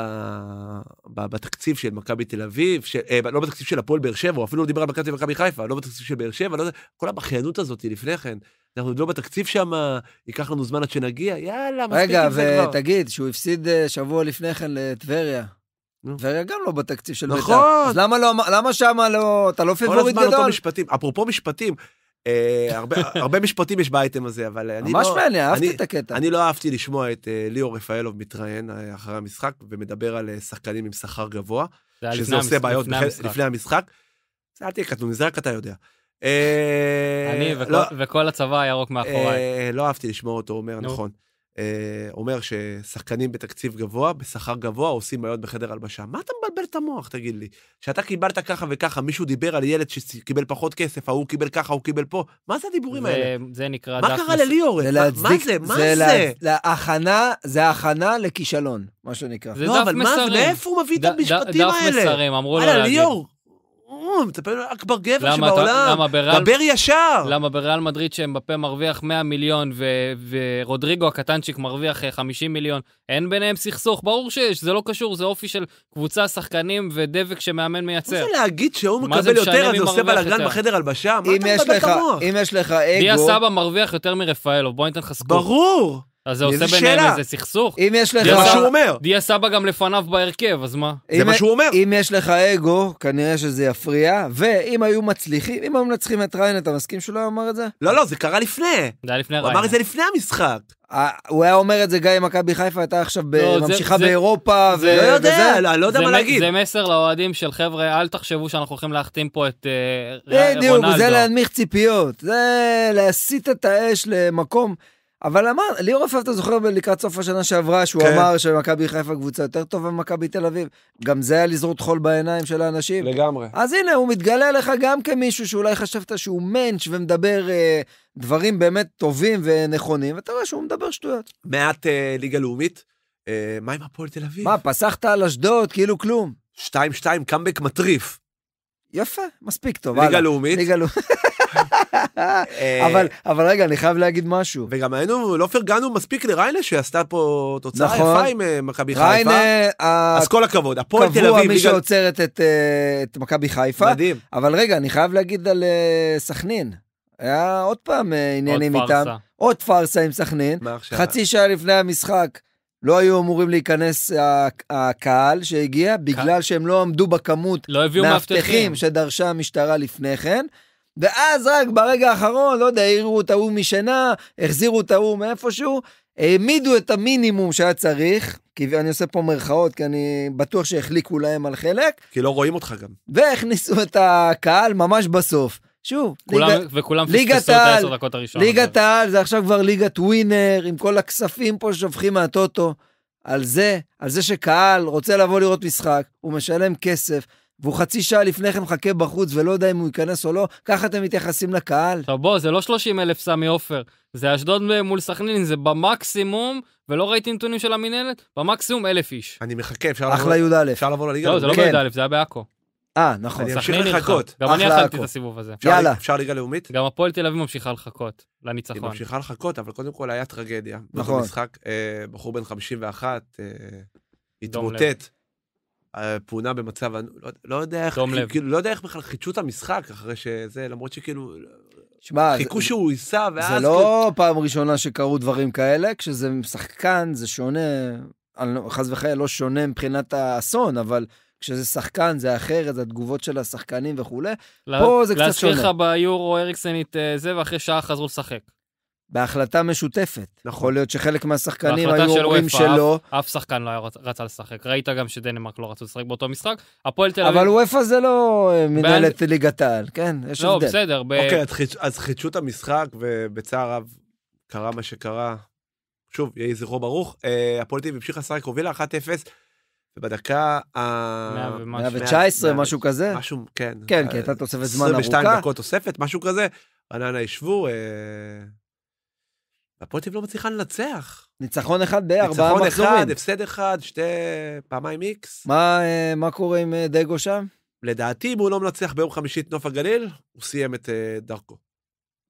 ב, בתקציב של מכבי תל אביב, של, לא בתקציב של הפועל באר שבע, הוא אפילו לא דיבר על מכבי תל אביב חיפה, לא בתקציב של באר שבע, לא, כל הבכיינות הזאת לפני כן. אנחנו עוד לא בתקציב שם, ייקח לנו זמן עד שנגיע, יאללה, מספיק עם זה כבר. רגע, ותגיד, שהוא הפסיד שבוע לפני כן לטבריה. זה היה גם לא בתקציב של בית"ר. נכון. אז למה, לא, אמ-, למה שמה לא, אתה לא פייבוריט גדול? כל הזמן אותו משפטים, אפרופו משפטים, אה, הרבה, הרבה משפטים יש באייטם הזה, אבל אני לא... ממש מעניין, אהבתי את הקטע. אני לא אהבתי לשמוע את אה, ליאור רפאלוב מתראיין אה, אחרי המשחק ומדבר על שחקנים עם שכר גבוה, שזה עושה בעיות לפני המשחק. זה אל תהיה כתוב, זה רק אתה יודע. אני לא- וכל הצבא הירוק מאחוריי. לא אהבתי לשמוע אותו אומר, נכון. אה, אומר ששחקנים בתקציב גבוה, בשכר גבוה, עושים בעיות בחדר הלבשה. מה אתה מבלבל את המוח, תגיד לי? שאתה קיבלת ככה וככה, מישהו דיבר על ילד שקיבל פחות כסף, ההוא קיבל ככה, הוא קיבל פה, מה זה הדיבורים זה, האלה? זה נקרא... מה קרה לליאור? מה, מה זה? מה זה? זה? להכנה, זה לא, הכנה לכישלון, מה שנקרא. זה לא, דף מסרים. לא, אבל מאיפה הוא מביא ד, את המשפטים ד, האלה? דף מסרים, אמרו לו להגיד. ליאור, מצפה מצפה אכבר גבר שבעולם, דבר ישר. למה בריאל מדריד שהם בפה מרוויח 100 מיליון ורודריגו הקטנצ'יק מרוויח 50 אה, מיליון, אין ביניהם סכסוך, ברור שיש, זה לא קשור, זה אופי של קבוצה, שחקנים ודבק שמאמן מייצר. מה זה להגיד שהוא מקבל יותר, אז עושה בלאגן בחדר הלבשה? מה אתה מדבר כמוך? אם יש לך אגו... דיה סבא מרוויח יותר מרפאלו, בוא ניתן לך סקופ. ברור! אז זה עושה ביניהם איזה סכסוך? אם יש לך... זה מה שהוא אומר. דיה סבא גם לפניו בהרכב, אז מה? זה מה שהוא אומר. אם יש לך אגו, כנראה שזה יפריע, ואם היו מצליחים, אם היו מנצחים את ריינה, אתה מסכים שהוא לא אמר את זה? לא, לא, זה קרה לפני. זה היה לפני ריינה. הוא אמר את זה לפני המשחק. הוא היה אומר את זה גם אם מכבי חיפה הייתה עכשיו לא, ממשיכה באירופה, לא יודע, לא, לא יודע מה להגיד. זה מסר לאוהדים של חבר'ה, אל תחשבו שאנחנו הולכים להחתים פה את אה, רונלדו. בדיוק, זה להנמיך ציפיות, זה להסיט את האש למקום אבל אמר, ליאור רפאב, אתה זוכר לקראת סוף השנה שעברה, שהוא כן. אמר שמכבי חיפה קבוצה יותר טובה ממכבי תל אביב? גם זה היה לזרות חול בעיניים של האנשים. לגמרי. אז הנה, הוא מתגלה לך גם כמישהו שאולי חשבת שהוא מענץ' ומדבר אה, דברים באמת טובים ונכונים, ואתה רואה שהוא מדבר שטויות. מעט אה, ליגה לאומית. אה, מה עם הפועל תל אביב? מה, פסחת על אשדוד, כאילו כלום. 2-2, קאמבק מטריף. יפה, מספיק טוב. ליגה לאומית. ליגה לאומית. אבל, אבל רגע, אני חייב להגיד משהו. וגם היינו, לא פרגנו מספיק לריינה שעשתה פה תוצאה נכון. יפה עם אה, מכבי חיפה. ריינה... ה... אז כל הכבוד, הפועל תל אביב. קבוע מי שעוצרת את, אה, את מכבי חיפה. מדהים. אבל רגע, אני חייב להגיד על אה, סכנין. היה עוד פעם עניינים עוד איתם. עוד פארסה עם סכנין. חצי שעה לפני המשחק. לא היו אמורים להיכנס הקהל שהגיע, בגלל שהם לא עמדו בכמות לא מאבטחים שדרשה המשטרה לפני כן. ואז רק ברגע האחרון, לא יודע, העירו את ההוא משינה, החזירו את ההוא מאיפשהו, העמידו את המינימום שהיה צריך, כי אני עושה פה מרכאות, כי אני בטוח שהחליקו להם על חלק. כי לא רואים אותך גם. והכניסו את הקהל ממש בסוף. שוב, כולם, ליג... וכולם פספסו את העשר דקות הראשונות. ליגת העל זה עכשיו כבר ליגת ווינר, עם כל הכספים פה ששופכים מהטוטו. על זה, על זה שקהל רוצה לבוא לראות משחק, הוא משלם כסף. והוא חצי שעה לפני כן מחכה בחוץ ולא יודע אם הוא ייכנס או לא, ככה אתם מתייחסים לקהל? עכשיו בוא, זה לא 30 אלף סמי עופר, זה אשדוד מול סכנין, זה במקסימום, ולא ראיתי נתונים של המינהלת, במקסימום אלף איש. אני מחכה, אפשר לבוא... אחלה י"א. אפשר לעבור לליגה? לא, זה לא כן. בי"א, זה היה בעכו. אה, נכון. אני אמשיך לחכות. גם אני אכלתי את הסיבוב הזה. יאללה. אפשר ליגה לאומית? גם הפועל תל אביב ממשיכה לחכות לניצחון. היא ממשיכה לחכות, אבל קודם כל היה טרגדיה. נכון. במשחק, אה, בחור בן 51, אה, התמוטט. פונה במצב, לא, לא, יודע איך, תום לב. כאילו, לא יודע איך בכלל חידשו את המשחק אחרי שזה, למרות שכאילו, שמע, חיכו שהוא ייסע, ואז... זה כאילו- לא פעם ראשונה שקרו דברים כאלה, כשזה שחקן זה שונה, לא, חס וחלילה לא שונה מבחינת האסון, אבל כשזה שחקן זה אחרת, זה התגובות של השחקנים וכולי, פה זה קצת שונה. להזכיר לך ביורו אריקסן את אה, זה, ואחרי שעה חזרו לשחק. בהחלטה משותפת. נכון. יכול להיות שחלק מהשחקנים היו אומרים שלא. אף שחקן לא רצה לשחק. ראית גם שדנמרק לא רצו לשחק באותו משחק. הפועל תל אביב... אבל וופא זה לא אה, מנהלת באנ... ליגת העל, כן? יש לא, הבדל. לא, בסדר. ב... אוקיי, אז, חידש, אז חידשו את המשחק, ובצער רב קרה מה שקרה. שוב, יהי זכרו ברוך. אה, הפועל תל אביב המשיכה לשחק, הובילה 1-0. ובדקה ה... 119, משהו כזה. משהו, כן. כן, כי הייתה תוספת זמן ארוכה. 22 דקות תוספת, משהו כזה. רעננה ישבו, אה, הפועל תל אביב לא מצליחה לנצח. ניצחון אחד בארבעה מחזורים. ניצחון אחד, הפסד אחד, שתי פעמיים איקס. מה, אה, מה קורה עם אה, דגו שם? לדעתי, אם הוא לא מנצח ביום חמישי את נוף הגליל, הוא סיים את אה, דרכו.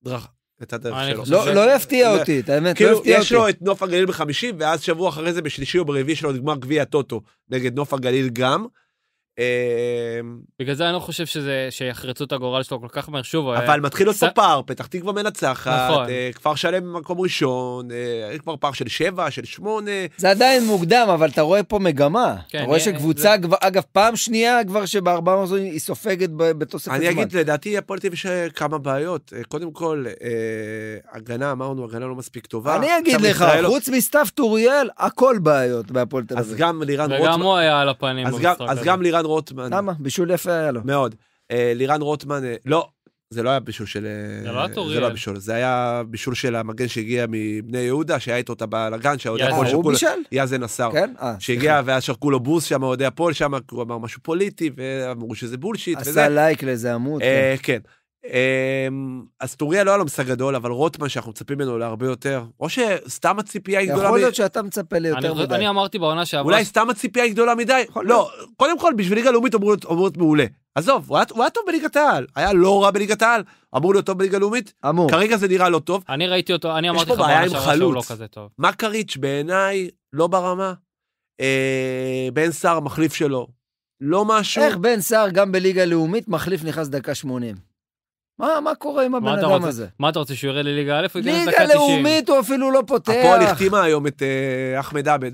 דרך, את הדרך שלו. לא, לא זה... לא להפתיע אותי, את האמת, לא כאילו, לא להפתיע אותי. יש לו את נוף הגליל בחמישי, ואז שבוע אחרי זה בשלישי או ברביעי שלו נגמר גביע הטוטו נגד נוף הגליל גם. אמ, בגלל זה אני לא חושב שזה, שיחרצו את הגורל שלו כל כך מהר שוב. אה, אבל מתחיל אותו פער, פתח תקווה מנצחת, נכון. אה, כפר שלם במקום ראשון, אה, כבר פער של שבע, של שמונה. זה עדיין מוקדם, אבל אתה רואה פה מגמה. כן, אתה רואה שקבוצה, אגב, פעם שנייה כבר שבארבעה מחזורים היא סופגת בתוספת זמן. אני אגיד, לדעתי הפועל תל אביב יש כמה בעיות. קודם כל, הגנה, אמרנו, הגנה לא מספיק טובה. אני אגיד לך, לא- חוץ מסתיו טוריאל, הכל בעיות בהפועל תל אביב. אז גם לירן לירן רוטמן. למה? בישול יפה היה לו. מאוד. אה, לירן רוטמן, אה, לא, זה לא היה בישול של... זה לא היה אה, זה לא בישול, זה היה בישול של המגן שהגיע מבני יהודה, שהיה איתו את הבלאגן, שהיה אוהדי הפועל שרקו לו... יאזן עשר. כן? אה. שהגיע ואז שרקו לו בוס שם, אוהדי הפועל שם, הוא אמר משהו פוליטי, ואמרו שזה בולשיט. עשה לייק לאיזה עמוד. כן. כן. אמ, אז טוריה לא היה לו משחק גדול, אבל רוטמן, שאנחנו מצפים ממנו להרבה יותר, או שסתם הציפייה היא גדולה... מדי. יכול להיות שאתה מצפה ליותר מדי. אני אמרתי בעונה שעברה... אולי סתם הציפייה היא גדולה מדי? לא, קודם כל, בשביל ליגה לאומית אמור להיות מעולה. עזוב, הוא היה טוב בליגת העל, היה לא רע בליגת העל, אמור להיות טוב בליגה לאומית. אמור. כרגע זה נראה לא טוב. אני ראיתי אותו, אני אמרתי לך בעונה שעברה שהוא לא כזה טוב. מקריץ' בעיניי לא ברמה. אה, בן סער, מחליף שלו, לא משהו. איך בן סער גם בליגה לאומית מחליף נכנס דקה 80? מה, מה קורה עם הבן אדם רוצה, הזה? מה אתה רוצה, שהוא יראה לליגה א'? ליגה לאומית הוא אפילו לא פותח. הפועל החתימה היום את אה, אחמד עבד.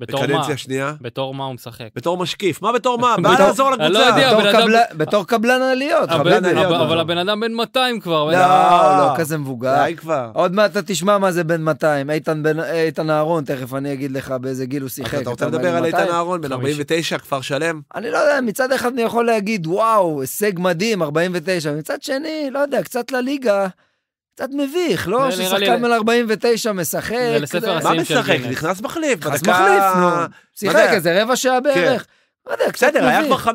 בתור מה? בקדנציה שנייה? בתור מה הוא משחק? בתור משקיף. מה בתור מה? בא לעזור לא לקבוצה. בתור קבלן עליות. אבל הבן אדם בן 200 כבר. לא, לא, לא, כזה מבוגר. די כבר. עוד מעט אתה תשמע מה זה בן 200. איתן אהרון, תכף אני אגיד לך באיזה גיל הוא שיחק. אתה רוצה לדבר על איתן אהרון, בן 49, כפר שלם? אני לא יודע, מצד אחד אני יכול להגיד, וואו, הישג מדהים, 49. מצד שני, לא יודע, קצת לליגה. קצת מביך, לא? ששחקן על 49 משחק. מה משחק? נכנס מחליף. אז מחליף, נו. שיחק איזה רבע שעה כן. בערך. לא בסדר, היה כבר 5-0,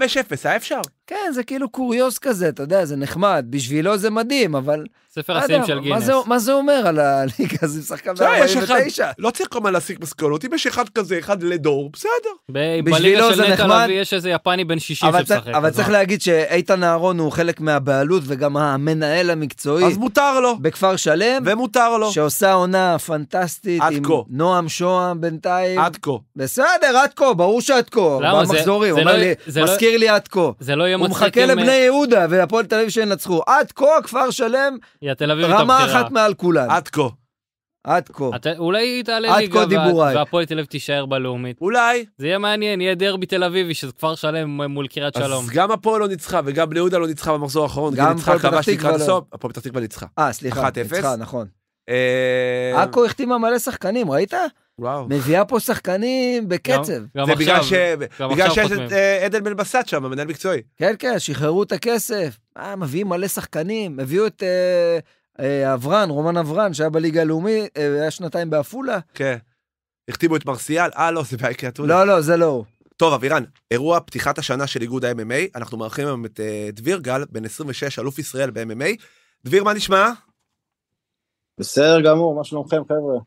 היה אפשר. כן, זה כאילו קוריוז כזה, אתה יודע, זה נחמד, בשבילו זה מדהים, אבל... ספר לא השיאים של גינס. מה זה, אומר על הליגה הזו, שחקן ב-49? לא צריך כל כמה להסיק מסקנות, אם יש אחד כזה, אחד לדור, בסדר. בליגה של נטע לוי יש איזה יפני בן 60 שמשחק. אבל צריך להגיד שאיתן אהרון הוא חלק מהבעלות וגם המנהל המקצועי. אז מותר לו. בכפר שלם. ומותר לו. שעושה עונה פנטסטית. עד כה. נועם שוהם בינתיים. עד כה. בסדר, עד כה, ברור שעד כה. למה זה? לא- לא- מזכיר לי עד כה. זה לא יהיה הוא מחכה לבני אה. יהודה והפועל תל אביב שינצחו. עד כה כפר שלם רמה אחת מעל כולם. עד כה. עד כה. את... אולי היא תעלה ליגה והפועל תל אביב תישאר בלאומית. אולי. זה יהיה מעניין, יהיה דרבי תל אביבי שזה כפר שלם מול קריית שלום. אז גם הפועל לא ניצחה וגם בני יהודה לא ניצחה במחזור האחרון. גם לא. הפועל פתח תקווה ניצחה. אה, סליחה, ניצחה, נכון. אה, עכו החתימה מלא שחקנים, ראית? וואו. מביאה פה שחקנים בקצב. גם, גם זה עכשיו, בגלל, ש... גם בגלל שיש את אה, עדן בן בסט שם, המנהל מקצועי. כן, כן, שחררו את הכסף. אה, מביאים מלא שחקנים, הביאו את אה, אה, אברן, רומן אברן, שהיה בליגה הלאומית, אה, היה שנתיים בעפולה. כן. החתימו את מרסיאל, אה, לא, זה באיקי אתונה. לא, לא, זה לא טוב, אבירן, אירוע פתיחת השנה של איגוד ה-MMA, אנחנו מארחים היום את אה, דביר גל, בן 26, אלוף ישראל ב-MMA. דביר, מה נשמע? בסדר גמור, מה שלומכם, חבר'ה?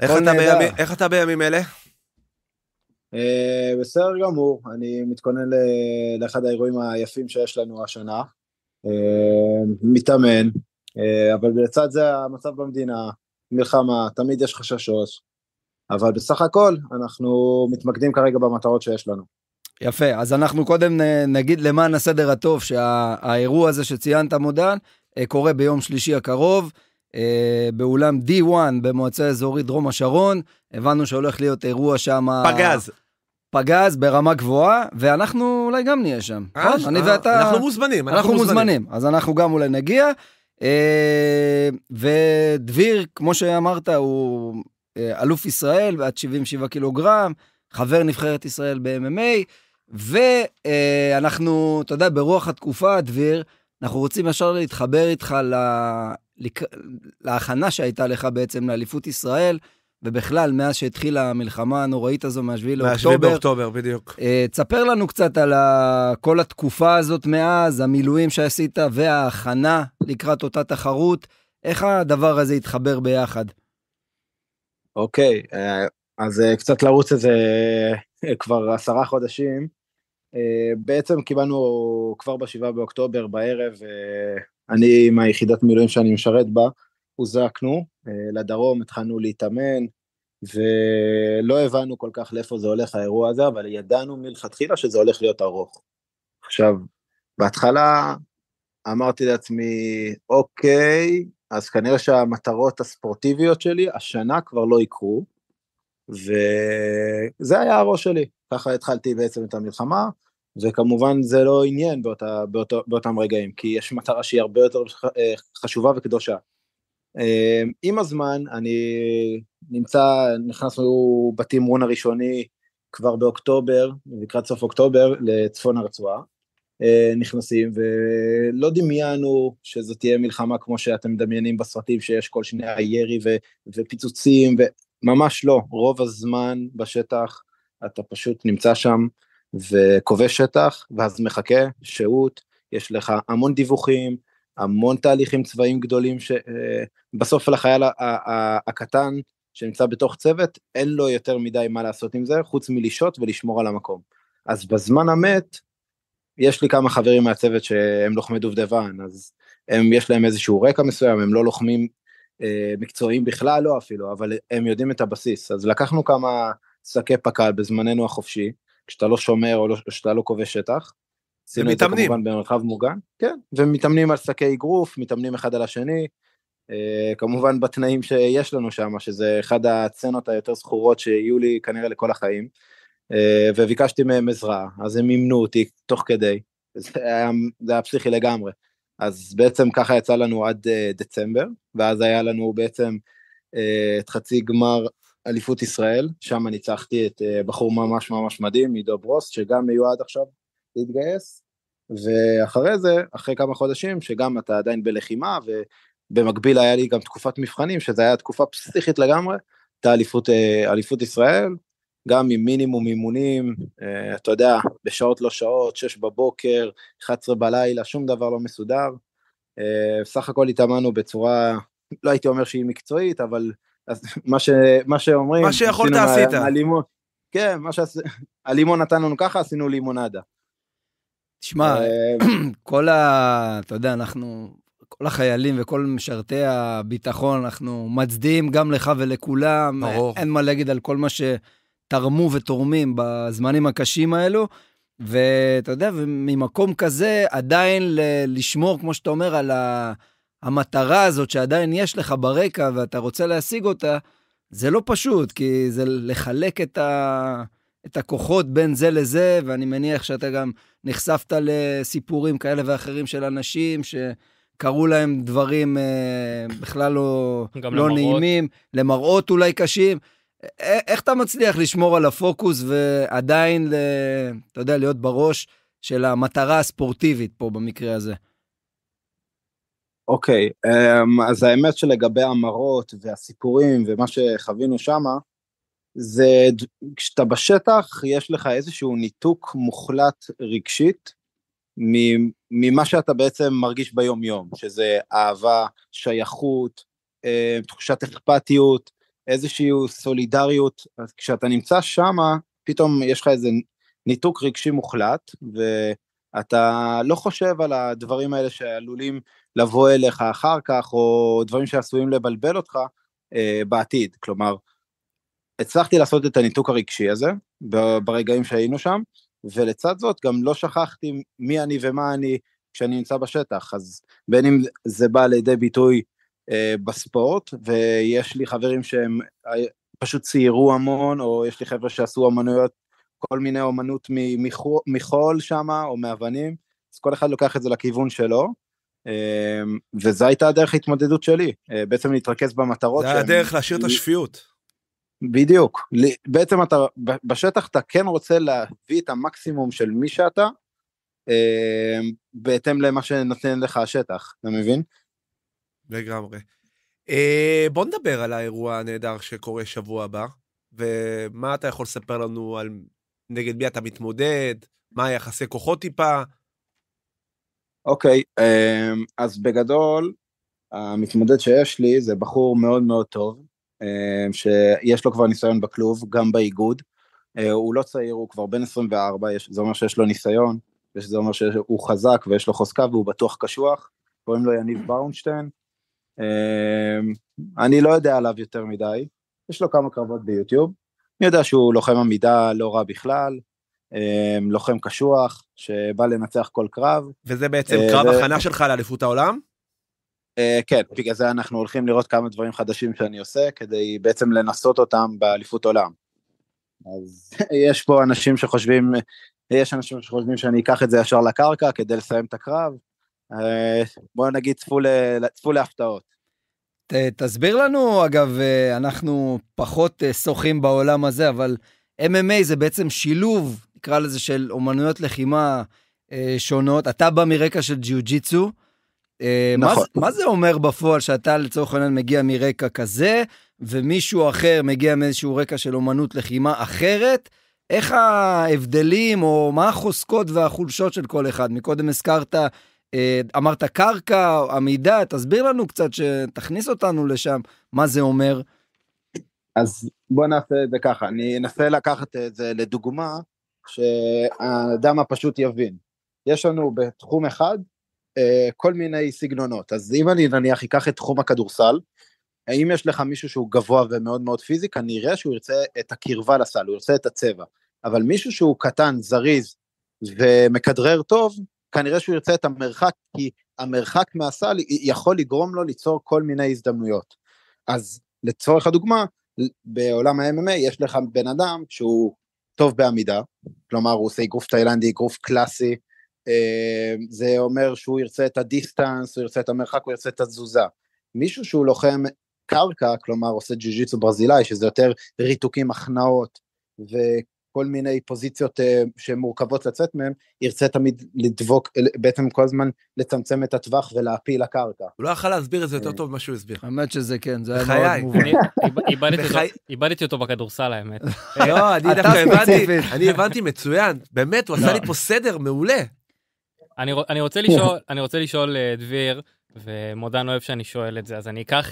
איך אתה, בימי, איך אתה בימים אלה? Uh, בסדר גמור, אני מתכונן לאחד האירועים היפים שיש לנו השנה. Uh, מתאמן, uh, אבל לצד זה המצב במדינה, מלחמה, תמיד יש חששות, אבל בסך הכל אנחנו מתמקדים כרגע במטרות שיש לנו. יפה, אז אנחנו קודם נגיד למען הסדר הטוב שהאירוע שה הזה שציינת מודן קורה ביום שלישי הקרוב. אה, באולם D1 במועצה אזורית דרום השרון, הבנו שהולך להיות אירוע שם... פגז. פגז ברמה גבוהה, ואנחנו אולי גם נהיה שם. אה? נכון? אני אה, ואתה... אנחנו מוזמנים. אנחנו אנחנו מוזמנים. אז אנחנו גם אולי נגיע. אה, ודביר, כמו שאמרת, הוא אה, אלוף ישראל עד 77 קילוגרם, חבר נבחרת ישראל ב-MMA, ואנחנו, אה, אתה יודע, ברוח התקופה, דביר, אנחנו רוצים ישר להתחבר איתך לק... להכנה שהייתה לך בעצם לאליפות ישראל, ובכלל, מאז שהתחילה המלחמה הנוראית הזו מ-7 לאוקטובר. מ-7 באוקטובר, בדיוק. אה, תספר לנו קצת על כל התקופה הזאת מאז, המילואים שעשית וההכנה לקראת אותה תחרות. איך הדבר הזה התחבר ביחד? אוקיי, אה, אז אה, קצת לרוץ איזה כבר עשרה חודשים. בעצם קיבלנו כבר ב-7 באוקטובר בערב אני עם היחידת מילואים שאני משרת בה, הוזעקנו אה, לדרום, התחלנו להתאמן, ולא הבנו כל כך לאיפה זה הולך האירוע הזה, אבל ידענו מלכתחילה שזה הולך להיות ארוך. עכשיו, בהתחלה אמרתי לעצמי, אוקיי, אז כנראה שהמטרות הספורטיביות שלי השנה כבר לא יקרו, וזה היה הראש שלי. ככה התחלתי בעצם את המלחמה, וכמובן זה לא עניין באותה, באותו, באותם רגעים, כי יש מטרה שהיא הרבה יותר אה, חשובה וקדושה. אה, עם הזמן אני נמצא, נכנסנו בתמרון הראשוני כבר באוקטובר, לקראת סוף אוקטובר, לצפון הרצועה. אה, נכנסים, ולא דמיינו שזו תהיה מלחמה כמו שאתם מדמיינים בסרטים, שיש כל שני הירי ו, ופיצוצים, וממש לא, רוב הזמן בשטח אתה פשוט נמצא שם וכובש שטח, ואז מחכה, שהות, יש לך המון דיווחים, המון תהליכים צבאיים גדולים, שבסוף אה, לחייל הקטן שנמצא בתוך צוות, אין לו יותר מדי מה לעשות עם זה, חוץ מלשהות ולשמור על המקום. אז בזמן המת, יש לי כמה חברים מהצוות שהם לוחמי דובדבן, אז הם, יש להם איזשהו רקע מסוים, הם לא לוחמים אה, מקצועיים בכלל, לא אפילו, אבל הם יודעים את הבסיס. אז לקחנו כמה שקי פק"ל בזמננו החופשי, כשאתה לא שומר או כשאתה לא-, לא כובש שטח. עשינו את כמובן במרחב מוגן, כן, ומתאמנים על שקי אגרוף, מתאמנים אחד על השני, אה, כמובן בתנאים שיש לנו שם, שזה אחד הסצנות היותר זכורות שיהיו לי כנראה לכל החיים, אה, וביקשתי מהם עזרה, אז הם אימנו אותי תוך כדי, זה היה, זה היה פסיכי לגמרי. אז בעצם ככה יצא לנו עד אה, דצמבר, ואז היה לנו בעצם את חצי גמר אליפות ישראל, שם ניצחתי את אה, בחור ממש ממש מדהים, עידו ברוס, שגם מיועד עכשיו להתגייס, ואחרי זה, אחרי כמה חודשים, שגם אתה עדיין בלחימה, ובמקביל היה לי גם תקופת מבחנים, שזו הייתה תקופה פסיכית לגמרי, הייתה אליפות, אה, אליפות ישראל, גם עם מינימום אימונים, אה, אתה יודע, בשעות לא שעות, 6 בבוקר, 11 בלילה, שום דבר לא מסודר. סך הכל התאמנו בצורה, לא הייתי אומר שהיא מקצועית, אבל אז מה, ש, מה שאומרים, מה שיכולת עשית. הלימון, כן, מה שהלימון נתן לנו ככה, עשינו לימונדה. תשמע, אה, כל ה... אתה יודע, אנחנו, כל החיילים וכל משרתי הביטחון, אנחנו מצדיעים גם לך ולכולם. ברור. אין מה להגיד על כל מה שתרמו ותורמים בזמנים הקשים האלו. ואתה יודע, וממקום כזה עדיין לשמור, כמו שאתה אומר, על ה... המטרה הזאת שעדיין יש לך ברקע ואתה רוצה להשיג אותה, זה לא פשוט, כי זה לחלק את, ה... את הכוחות בין זה לזה, ואני מניח שאתה גם נחשפת לסיפורים כאלה ואחרים של אנשים ש... קרו להם דברים אה, בכלל לא, לא למראות. נעימים, למראות אולי קשים. איך אתה מצליח לשמור על הפוקוס ועדיין, אתה יודע, להיות בראש של המטרה הספורטיבית פה במקרה הזה? אוקיי, אמ, אז האמת שלגבי המראות והסיפורים ומה שחווינו שמה, זה כשאתה בשטח יש לך איזשהו ניתוק מוחלט רגשית ממה שאתה בעצם מרגיש ביום יום, שזה אהבה, שייכות, אה, תחושת אכפתיות, איזושהי סולידריות, אז כשאתה נמצא שמה, פתאום יש לך איזה ניתוק רגשי מוחלט, ו... אתה לא חושב על הדברים האלה שעלולים לבוא אליך אחר כך, או דברים שעשויים לבלבל אותך אה, בעתיד. כלומר, הצלחתי לעשות את הניתוק הרגשי הזה, ברגעים שהיינו שם, ולצד זאת גם לא שכחתי מי אני ומה אני כשאני נמצא בשטח, אז בין אם זה בא לידי ביטוי אה, בספורט, ויש לי חברים שהם אה, פשוט ציירו המון, או יש לי חבר'ה שעשו אמנויות כל מיני אומנות מחול שם או מאבנים, אז כל אחד לוקח את זה לכיוון שלו. אמ, וזו הייתה הדרך ההתמודדות שלי, אה, בעצם להתרכז במטרות. זה הדרך להשאיר את השפיות. בדיוק, בעצם אתה בשטח אתה כן רוצה להביא את המקסימום של מי שאתה, אמ, בהתאם למה שנותן לך השטח, אתה מבין? לגמרי. אה, בוא נדבר על האירוע הנהדר שקורה שבוע הבא, ומה אתה יכול לספר לנו על נגד מי אתה מתמודד, מה היחסי כוחות טיפה. אוקיי, אמ, אז בגדול, המתמודד שיש לי זה בחור מאוד מאוד טוב, אמ, שיש לו כבר ניסיון בכלוב, גם באיגוד. אה, הוא לא צעיר, הוא כבר בן 24, זה אומר שיש לו ניסיון, זה אומר שהוא חזק ויש לו חוזקה והוא בטוח קשוח, קוראים לו יניב באונשטיין. אמ, אני לא יודע עליו יותר מדי, יש לו כמה קרבות ביוטיוב, אני יודע שהוא לוחם עמידה לא רע בכלל, אמ, לוחם קשוח, שבא לנצח כל קרב. וזה בעצם אה, קרב הכנה שלך לאליפות העולם? אה, כן, בגלל זה אנחנו הולכים לראות כמה דברים חדשים שאני עושה, כדי בעצם לנסות אותם באליפות עולם. אז יש פה אנשים שחושבים, יש אנשים שחושבים שאני אקח את זה ישר לקרקע כדי לסיים את הקרב. אה, בואו נגיד, צפו, ל, צפו להפתעות. ת, תסביר לנו, אגב, אה, אנחנו פחות אה, שוחים בעולם הזה, אבל MMA זה בעצם שילוב, נקרא לזה, של אומנויות לחימה אה, שונות. אתה בא מרקע של ג'יוג'יצו. נכון. מה, מה זה אומר בפועל שאתה לצורך העניין מגיע מרקע כזה, ומישהו אחר מגיע מאיזשהו רקע של אומנות לחימה אחרת? איך ההבדלים, או מה החוזקות והחולשות של כל אחד? מקודם הזכרת אה, אמרת קרקע, עמידה, תסביר לנו קצת, שתכניס אותנו לשם, מה זה אומר. אז בוא נעשה את זה ככה, אני אנסה לקחת את זה לדוגמה, שהאדם הפשוט יבין. יש לנו בתחום אחד אה, כל מיני סגנונות, אז אם אני נניח אקח את תחום הכדורסל, אם יש לך מישהו שהוא גבוה ומאוד מאוד פיזי, כנראה שהוא ירצה את הקרבה לסל, הוא ירצה את הצבע. אבל מישהו שהוא קטן, זריז ומכדרר טוב, כנראה שהוא ירצה את המרחק, כי המרחק מהסל יכול לגרום לו ליצור כל מיני הזדמנויות. אז לצורך הדוגמה, בעולם ה-MMA יש לך בן אדם שהוא טוב בעמידה, כלומר הוא עושה אגרוף תאילנדי, אגרוף קלאסי, אה, זה אומר שהוא ירצה את הדיסטנס, הוא ירצה את המרחק, הוא ירצה את התזוזה. מישהו שהוא לוחם קרקע, כלומר עושה ג'יוג'יצו ברזילאי, שזה יותר ריתוקים, הכנעות, ו... כל מיני פוזיציות אה, שמורכבות לצאת מהן, ירצה תמיד לדבוק, בעצם כל הזמן לצמצם את הטווח ולהפיל לקרקע. הוא לא יכול להסביר את זה יותר אה. טוב ממה שהוא הסביר. האמת שזה כן, זה היה מאוד מובן. איבדתי אותו בכדורסל האמת. לא, אני דווקא הבנתי, אני הבנתי מצוין, באמת, הוא עשה לא. לי פה סדר מעולה. אני רוצה לשאול, אני רוצה לשאול, אה, דביר, ומודן אוהב שאני שואל את זה, אז אני אקח,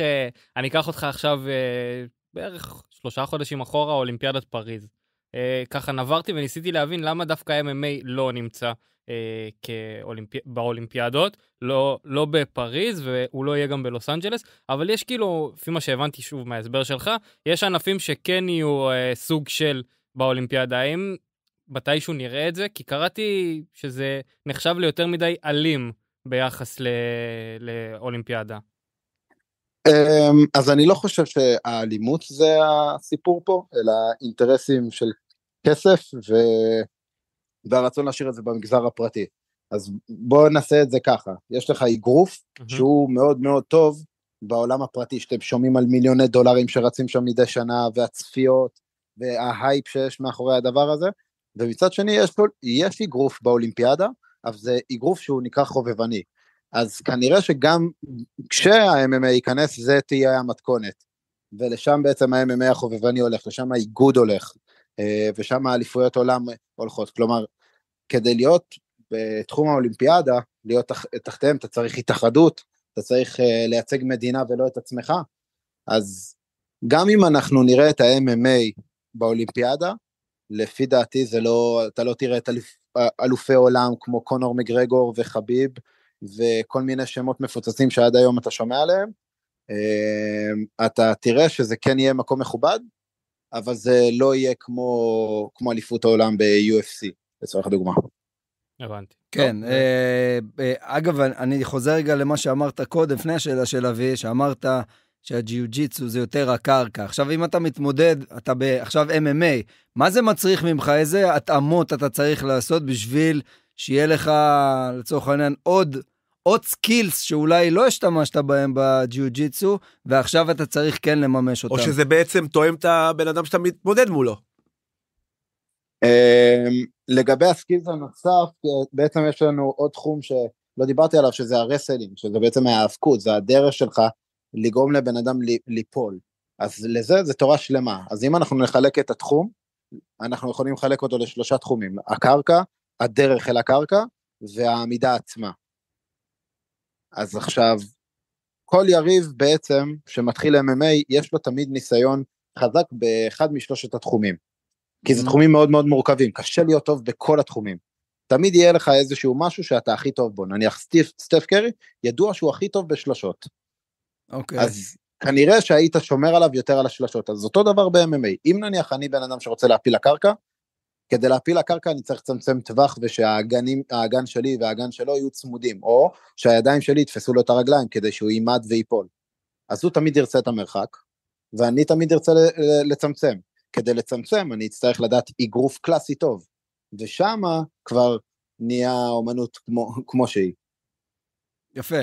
אני אקח אותך עכשיו בערך שלושה חודשים אחורה, אולימפיאדת פריז. אה, ככה נברתי וניסיתי להבין למה דווקא MMA לא נמצא אה, כאולימפי... באולימפיאדות, לא, לא בפריז והוא לא יהיה גם בלוס אנג'לס, אבל יש כאילו, לפי מה שהבנתי שוב מההסבר שלך, יש ענפים שכן יהיו אה, סוג של באולימפיאדה. האם מתישהו נראה את זה? כי קראתי שזה נחשב ליותר מדי אלים ביחס ל... לאולימפיאדה. אמ, אז אני לא חושב שהאלימות זה הסיפור פה, אלא אינטרסים של כסף ו... והרצון להשאיר את זה במגזר הפרטי. אז בואו נעשה את זה ככה, יש לך אגרוף mm-hmm. שהוא מאוד מאוד טוב בעולם הפרטי, שאתם שומעים על מיליוני דולרים שרצים שם מדי שנה, והצפיות, וההייפ שיש מאחורי הדבר הזה, ומצד שני יש, יש אגרוף באולימפיאדה, אבל זה אגרוף שהוא נקרא חובבני. אז כנראה שגם כשה-MMA ייכנס, זה תהיה המתכונת. ולשם בעצם ה-MMA החובבני הולך, לשם האיגוד הולך, אה, ושם האליפויות עולם הולכות. כלומר, כדי להיות בתחום האולימפיאדה, להיות תח, תחתיהם, אתה צריך התאחדות, אתה צריך אה, לייצג מדינה ולא את עצמך. אז גם אם אנחנו נראה את ה-MMA באולימפיאדה, לפי דעתי זה לא, אתה לא תראה את אלופי עולם כמו קונור מגרגור וחביב, וכל מיני שמות מפוצצים שעד היום אתה שומע עליהם, אה, אתה תראה שזה כן יהיה מקום מכובד, אבל זה לא יהיה כמו, כמו אליפות העולם ב-UFC, לצורך הדוגמה. הבנתי. כן, אה, אה, אגב, אני חוזר רגע למה שאמרת קודם, לפני השאלה של אבי, שאמרת שהג'יוג'יצו זה יותר הקרקע. עכשיו, אם אתה מתמודד, אתה עכשיו MMA, מה זה מצריך ממך? איזה התאמות אתה צריך לעשות בשביל שיהיה לך, לצורך העניין, עוד, עוד סקילס שאולי לא השתמשת בהם בג'יוג'יצו, ועכשיו אתה צריך כן לממש אותם. או שזה בעצם תואם את הבן אדם שאתה מתמודד מולו. אמ, לגבי הסקילס הנוסף, אה, בעצם יש לנו עוד תחום שלא דיברתי עליו, שזה הרסלינג, שזה בעצם ההאבקות, זה הדרך שלך לגרום לבן אדם ליפול. אז לזה זה תורה שלמה. אז אם אנחנו נחלק את התחום, אנחנו יכולים לחלק אותו לשלושה תחומים, הקרקע, הדרך אל הקרקע והעמידה עצמה. אז עכשיו, כל יריב בעצם שמתחיל MMA, יש לו תמיד ניסיון חזק באחד משלושת התחומים. כי זה mm-hmm. תחומים מאוד מאוד מורכבים, קשה להיות טוב בכל התחומים. תמיד יהיה לך איזשהו משהו שאתה הכי טוב בו, נניח סטיף, סטף קרי, ידוע שהוא הכי טוב בשלשות. אוקיי. Okay. אז כנראה שהיית שומר עליו יותר על השלשות, אז אותו דבר ב-MMA. אם נניח אני בן אדם שרוצה להפיל לקרקע, כדי להפיל הקרקע אני צריך לצמצם טווח ושהאגן שלי והאגן שלו יהיו צמודים, או שהידיים שלי יתפסו לו את הרגליים כדי שהוא יימד וייפול. אז הוא תמיד ירצה את המרחק, ואני תמיד ארצה לצמצם. כדי לצמצם אני אצטרך לדעת אגרוף קלאסי טוב, ושמה כבר נהיה אומנות כמו, כמו שהיא. יפה,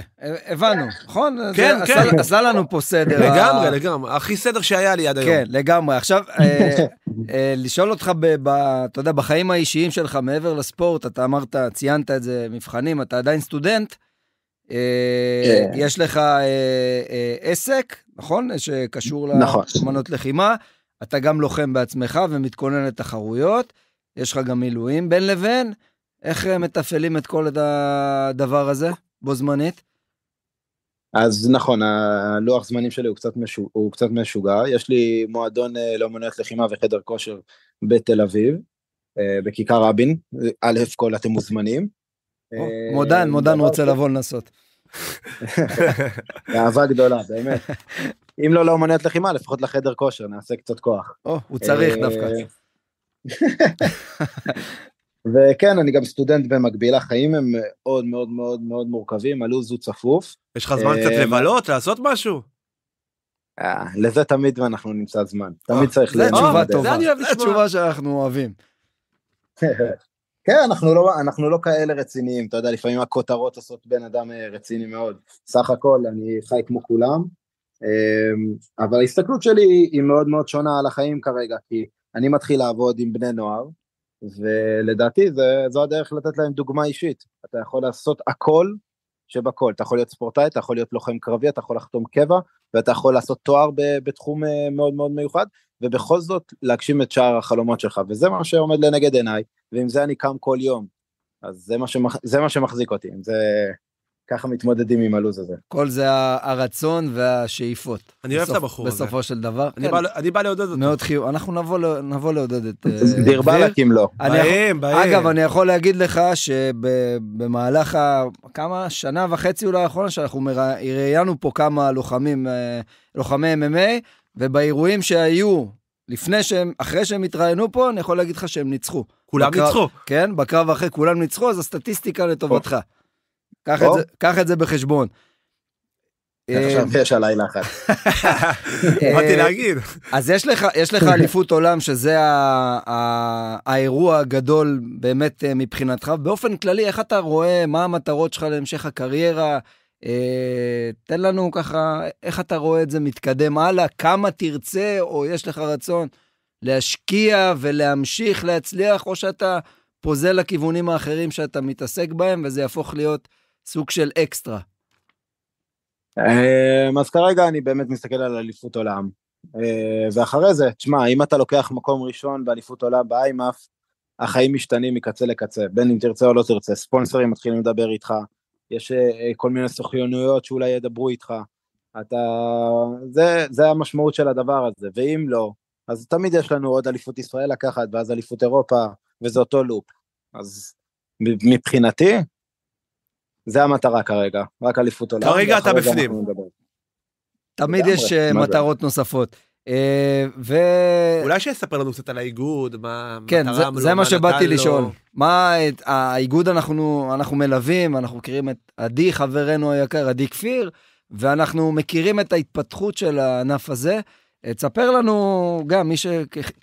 הבנו, נכון? כן, כן. עשה, לנו פה סדר. לגמרי, לגמרי, הכי סדר שהיה לי עד היום. כן, לגמרי. עכשיו, אה, אה, לשאול אותך, אתה יודע, בחיים האישיים שלך, מעבר לספורט, אתה אמרת, ציינת את זה, מבחנים, אתה עדיין סטודנט, אה, כן. יש לך עסק, נכון? שקשור נכון. לאמנות לחימה, אתה גם לוחם בעצמך ומתכונן לתחרויות, יש לך גם מילואים בין לבין. איך מתפעלים את כל הדבר הזה? בו זמנית? אז נכון, הלוח זמנים שלי הוא קצת, משוג... הוא קצת משוגע. יש לי מועדון אה, לאומנויות לחימה וחדר כושר בתל אביב, אה, בכיכר רבין. א' כל אתם מוזמנים. אה, מודן, מודן רוצה לבוא לנסות. אהבה גדולה, באמת. אם לא לאומנויות לחימה, לפחות לחדר כושר, נעשה קצת כוח. או, הוא צריך דווקא. וכן, אני גם סטודנט במקביל, החיים הם מאוד מאוד מאוד מאוד מורכבים, הלו"ז הוא צפוף. יש לך זמן קצת אה, לבלות, לעשות משהו? אה, לזה תמיד אנחנו נמצא זמן, תמיד אה, צריך ל... זה תשובה טובה, זו התשובה שאנחנו אוהבים. כן, אנחנו לא, אנחנו לא כאלה רציניים, אתה יודע, לפעמים הכותרות עושות בן אדם רציני מאוד. סך הכל, אני חי כמו כולם, אמ, אבל ההסתכלות שלי היא מאוד מאוד שונה על החיים כרגע, כי אני מתחיל לעבוד עם בני נוער, ולדעתי זה, זו הדרך לתת להם דוגמה אישית. אתה יכול לעשות הכל שבכל, אתה יכול להיות ספורטאי, אתה יכול להיות לוחם קרבי, אתה יכול לחתום קבע, ואתה יכול לעשות תואר בתחום אה, מאוד מאוד מיוחד, ובכל זאת להגשים את שאר החלומות שלך, וזה מה שעומד לנגד עיניי, ועם זה אני קם כל יום. אז זה מה, שמח, זה מה שמחזיק אותי, אם זה ככה מתמודדים עם הלו"ז הזה. כל זה הרצון והשאיפות. אני אוהב את הבחור הזה. בסופו של דבר. אני כן. בא לעודד אותו. מאוד חיוב, אנחנו נבוא לעודד את... אה, דיר באלק אם לא. באים, באים. אגב, אני יכול להגיד לך שבמהלך ה... כמה, שנה וחצי אולי האחרונה, שאנחנו ראיינו פה כמה לוחמים, אה, לוחמי MMA, ובאירועים שהיו לפני שהם, אחרי שהם התראיינו פה, אני יכול להגיד לך שהם ניצחו. כולם ניצחו. כן, בקרב אחרי כולם ניצחו, אז הסטטיסטיקה לטובתך. אוקיי. לא? קח את זה בחשבון. חשבתי אה, יש עליי לחץ. באתי אה, להגיד. אז יש לך אליפות עולם שזה האירוע הגדול באמת אה, מבחינתך. באופן כללי, איך אתה רואה, מה המטרות שלך להמשך הקריירה? תן לנו ככה, איך אתה רואה את זה מתקדם הלאה, כמה תרצה או יש לך רצון להשקיע ולהמשיך להצליח, או שאתה פוזל לכיוונים האחרים שאתה מתעסק בהם וזה יהפוך להיות... סוג של אקסטרה? אה, אז כרגע אני באמת מסתכל על אליפות עולם. אה, ואחרי זה, תשמע, אם אתה לוקח מקום ראשון באליפות עולם באיימאף, החיים משתנים מקצה לקצה, בין אם תרצה או לא תרצה, ספונסרים מתחילים לדבר איתך, יש אה, כל מיני סוכיונויות שאולי ידברו איתך, אתה... זה, זה המשמעות של הדבר הזה, ואם לא, אז תמיד יש לנו עוד אליפות ישראל לקחת, ואז אליפות אירופה, וזה אותו לופ. אז מבחינתי, זה המטרה כרגע, רק אליפות עולם. כרגע אתה בפנים. תמיד יש אה, מטרות נוספות. אה, ו... אולי שיספר לנו קצת על האיגוד, מה כן, זה, לו, זה מה שבאתי לשאול. מה את האיגוד אנחנו, אנחנו מלווים, אנחנו מכירים את עדי, חברנו היקר, עדי כפיר, ואנחנו מכירים את ההתפתחות של הענף הזה. אה, תספר לנו גם, מי ש,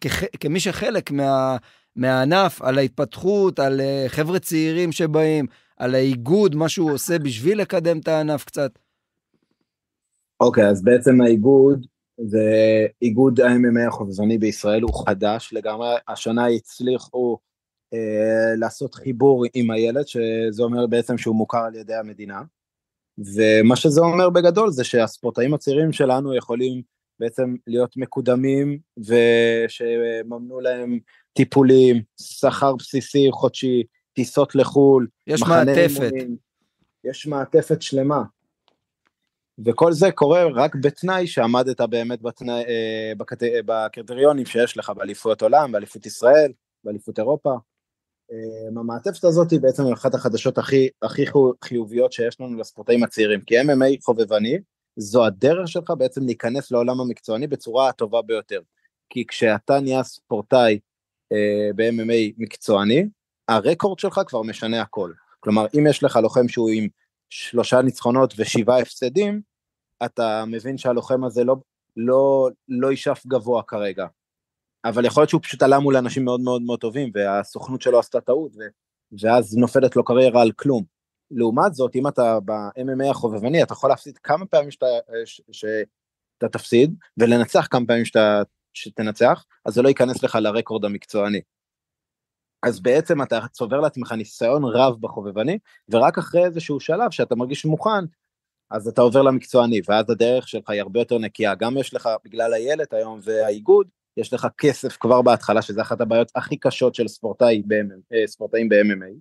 כ, כמי שחלק מה, מהענף, על ההתפתחות, על חבר'ה צעירים שבאים, על האיגוד, מה שהוא עושה בשביל לקדם את הענף קצת. אוקיי, okay, אז בעצם האיגוד, זה איגוד ה-MMA החובבני בישראל, הוא חדש לגמרי, השנה הצליחו אה, לעשות חיבור עם הילד, שזה אומר בעצם שהוא מוכר על ידי המדינה. ומה שזה אומר בגדול זה שהספורטאים הצעירים שלנו יכולים בעצם להיות מקודמים ושממנו להם טיפולים, שכר בסיסי חודשי, טיסות לחו"ל, יש מחנה מעטפת. אימונים, יש מעטפת שלמה. וכל זה קורה רק בתנאי שעמדת באמת בתנאי, אה, בקט... בקריטריונים שיש לך באליפויות עולם, באליפות ישראל, באליפות אירופה. אה, המעטפת הזאת היא בעצם אחת החדשות הכי, הכי חיוביות שיש לנו לספורטאים הצעירים, כי MMA חובבני, זו הדרך שלך בעצם להיכנס לעולם המקצועני בצורה הטובה ביותר. כי כשאתה נהיה ספורטאי אה, ב-MMA מקצועני, הרקורד שלך כבר משנה הכל. כלומר, אם יש לך לוחם שהוא עם שלושה ניצחונות ושבעה הפסדים, אתה מבין שהלוחם הזה לא, לא, לא יישף גבוה כרגע. אבל יכול להיות שהוא פשוט עלה מול אנשים מאוד מאוד מאוד טובים, והסוכנות שלו עשתה טעות, ואז נופלת לו קריירה על כלום. לעומת זאת, אם אתה ב-MMA החובבני, אתה יכול להפסיד כמה פעמים שאתה, ש... שאתה תפסיד, ולנצח כמה פעמים שאתה, שתנצח, אז זה לא ייכנס לך לרקורד המקצועני. אז בעצם אתה צובר לעצמך ניסיון רב בחובבני, ורק אחרי איזשהו שלב שאתה מרגיש מוכן, אז אתה עובר למקצועני, ואז הדרך שלך היא הרבה יותר נקייה. גם יש לך, בגלל הילד היום והאיגוד, יש לך כסף כבר בהתחלה, שזה אחת הבעיות הכי קשות של ספורטאי ב- אה, ספורטאים ב-MMA.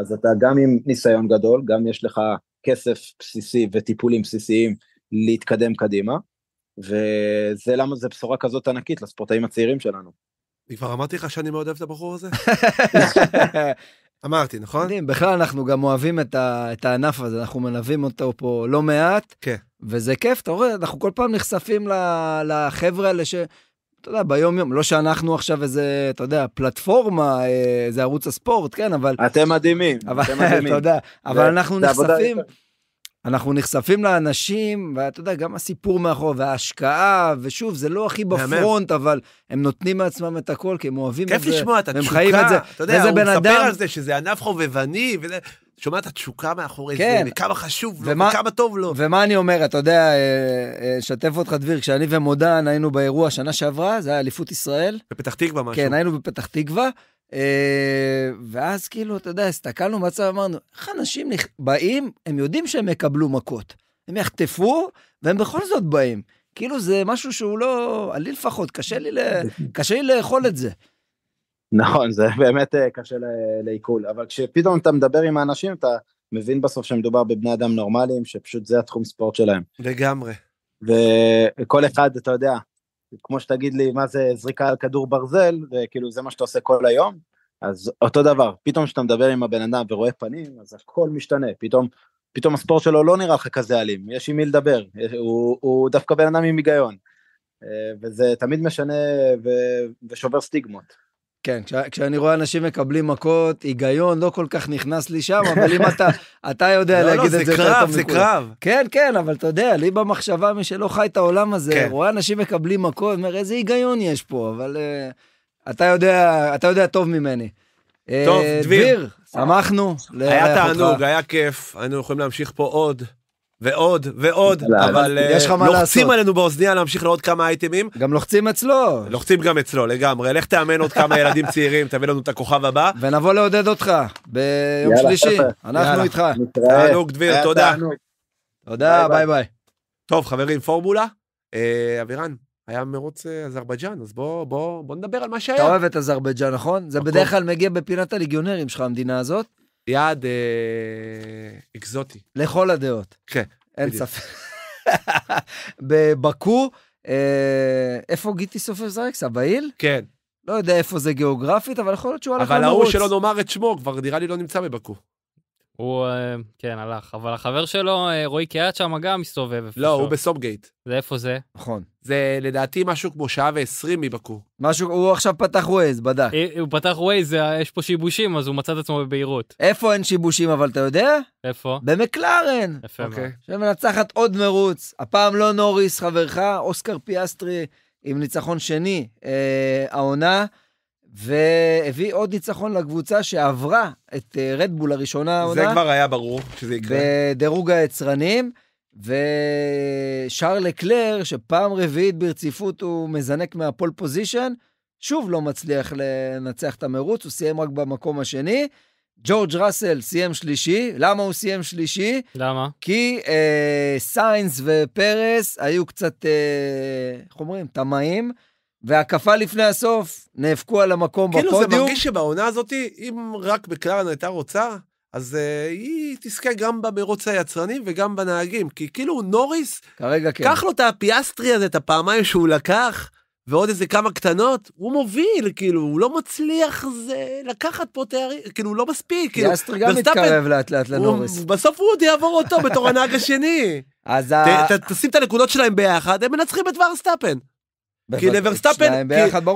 אז אתה גם עם ניסיון גדול, גם יש לך כסף בסיסי וטיפולים בסיסיים להתקדם קדימה, וזה למה זו בשורה כזאת ענקית לספורטאים הצעירים שלנו. אני כבר אמרתי לך שאני מאוד אוהב את הבחור הזה? אמרתי, נכון? בכלל אנחנו גם אוהבים את, ה, את הענף הזה, אנחנו מלווים אותו פה לא מעט. כן. וזה כיף, אתה רואה, אנחנו כל פעם נחשפים לחבר'ה האלה ש... אתה יודע, ביום-יום, לא שאנחנו עכשיו איזה, אתה יודע, פלטפורמה, איזה אה, ערוץ הספורט, כן, אבל... אתם מדהימים, אתם מדהימים. אתה יודע, אבל אנחנו נחשפים... אנחנו נחשפים לאנשים, ואתה יודע, גם הסיפור מאחור, וההשקעה, ושוב, זה לא הכי בפרונט, אבל הם נותנים מעצמם את הכל, כי הם אוהבים את זה. כיף לשמוע את התשוקה. אתה יודע, הוא מספר על זה שזה ענף חובבני, ושומע את התשוקה מאחורי כן. זה, וכמה חשוב ומה, לו, וכמה טוב לו. ומה אני אומר, אתה יודע, אה, אה, שתף אותך דביר, כשאני ומודן היינו באירוע שנה שעברה, זה היה אליפות ישראל. בפתח תקווה משהו. כן, היינו בפתח תקווה. אה, ואז כאילו, אתה יודע, הסתכלנו בצד, אמרנו, איך אנשים באים, הם יודעים שהם יקבלו מכות. הם יחטפו, והם בכל זאת באים. כאילו זה משהו שהוא לא, לי לפחות, קשה לי, ל... קשה לי לאכול את זה. נכון, זה באמת אה, קשה לעיכול, אבל כשפתאום אתה מדבר עם האנשים, אתה מבין בסוף שמדובר בבני אדם נורמליים, שפשוט זה התחום ספורט שלהם. לגמרי. וכל אחד, אתה יודע, כמו שתגיד לי מה זה זריקה על כדור ברזל, וכאילו זה מה שאתה עושה כל היום, אז אותו דבר, פתאום כשאתה מדבר עם הבן אדם ורואה פנים, אז הכל משתנה, פתאום, פתאום הספורט שלו לא נראה לך כזה אלים, יש עם מי לדבר, הוא, הוא דווקא בן אדם עם היגיון, אה, וזה תמיד משנה ו, ושובר סטיגמות. כן, כש, כשאני רואה אנשים מקבלים מכות, היגיון לא כל כך נכנס לי שם, אבל אם אתה, אתה יודע לא, לא להגיד לא, את זה, יותר טוב מכולם. לא, לא, זה קרב, זה קרב. כן, כן, אבל אתה יודע, לי במחשבה, מי שלא חי את העולם הזה, כן. רואה אנשים מקבלים מכות, אומר, איזה היגיון יש פה, אבל uh, אתה, יודע, אתה יודע טוב ממני. טוב, אה, דביר. דביר. שמחנו. היה תענוג, היה כיף, היינו יכולים להמשיך פה עוד. ועוד ועוד לא, אבל אה, יש לך מה לעשות לוחצים עלינו באוזניה להמשיך לעוד כמה אייטמים גם לוחצים אצלו לוחצים גם אצלו לגמרי לך תאמן עוד כמה ילדים צעירים תביא לנו את הכוכב הבא ונבוא לעודד אותך ביום שלישי אנחנו איתך. תענוג דביר אה, תודה. תודה ביי ביי. טוב חברים פורמולה אה, אבירן היה מרוץ אזרבייג'אן, אז בוא, בוא, בוא נדבר על מה שהיה. אתה אוהב את אזרבייג'אן, נכון? זה נכון. בדרך כלל מגיע בפינת הליגיונרים שלך, המדינה הזאת. יעד אה, אקזוטי. לכל הדעות. כן. אין ספק. בבקו, אה, איפה גיטי סופר זרקס? הבעיל? כן. לא יודע איפה זה גיאוגרפית, אבל יכול להיות שהוא הלך למרוץ. אבל ההוא שלא נאמר את שמו, כבר נראה לי לא נמצא בבקו. הוא, אה, כן, הלך. אבל החבר שלו, אה, רועי קיאט שם גם מסתובב לא, הוא בסופגייט. זה איפה זה? נכון. זה לדעתי משהו כמו שעה ועשרים מבקו. משהו, הוא עכשיו פתח ווייז, בדק. אה, הוא פתח ווייז, יש פה שיבושים, אז הוא מצא את עצמו בבהירות. איפה אין שיבושים, אבל אתה יודע? איפה? במקלרן. יפה מאוד. אוקיי. שמנצחת עוד מרוץ. הפעם לא נוריס, חברך, אוסקר פיאסטרי עם ניצחון שני, העונה. אה, והביא עוד ניצחון לקבוצה שעברה את רדבול אה, הראשונה העונה. זה כבר היה ברור שזה יקרה. בדירוג היצרנים, ושרל קלר, שפעם רביעית ברציפות הוא מזנק מהפול פוזיישן, שוב לא מצליח לנצח את המרוץ, הוא סיים רק במקום השני. ג'ורג' ראסל סיים שלישי, למה הוא סיים שלישי? למה? כי אה, סיינס ופרס היו קצת, אה, איך אה, אומרים, טמאים. והקפה לפני הסוף, נאבקו על המקום כאילו בפודיום. כאילו, זה מרגיש שבעונה הזאת, אם רק בקלרן הייתה רוצה, אז uh, היא תזכה גם במרוץ היצרנים וגם בנהגים, כי כאילו נוריס, כרגע כן. קח לו את הפיאסטרי הזה, את הפעמיים שהוא לקח, ועוד איזה כמה קטנות, הוא מוביל, כאילו, הוא לא מצליח זה, לקחת פה תארים, כאילו, הוא לא מספיק. כאילו, פיאסטרי גם מתקרב לאט לאט לנוריס. הוא, בסוף הוא עוד יעבור אותו בתור הנהג השני. אז ת, ה... ת, תשים את הנקודות שלהם ביחד, הם מנצחים את ורסטאפן. כי לברסטאפן,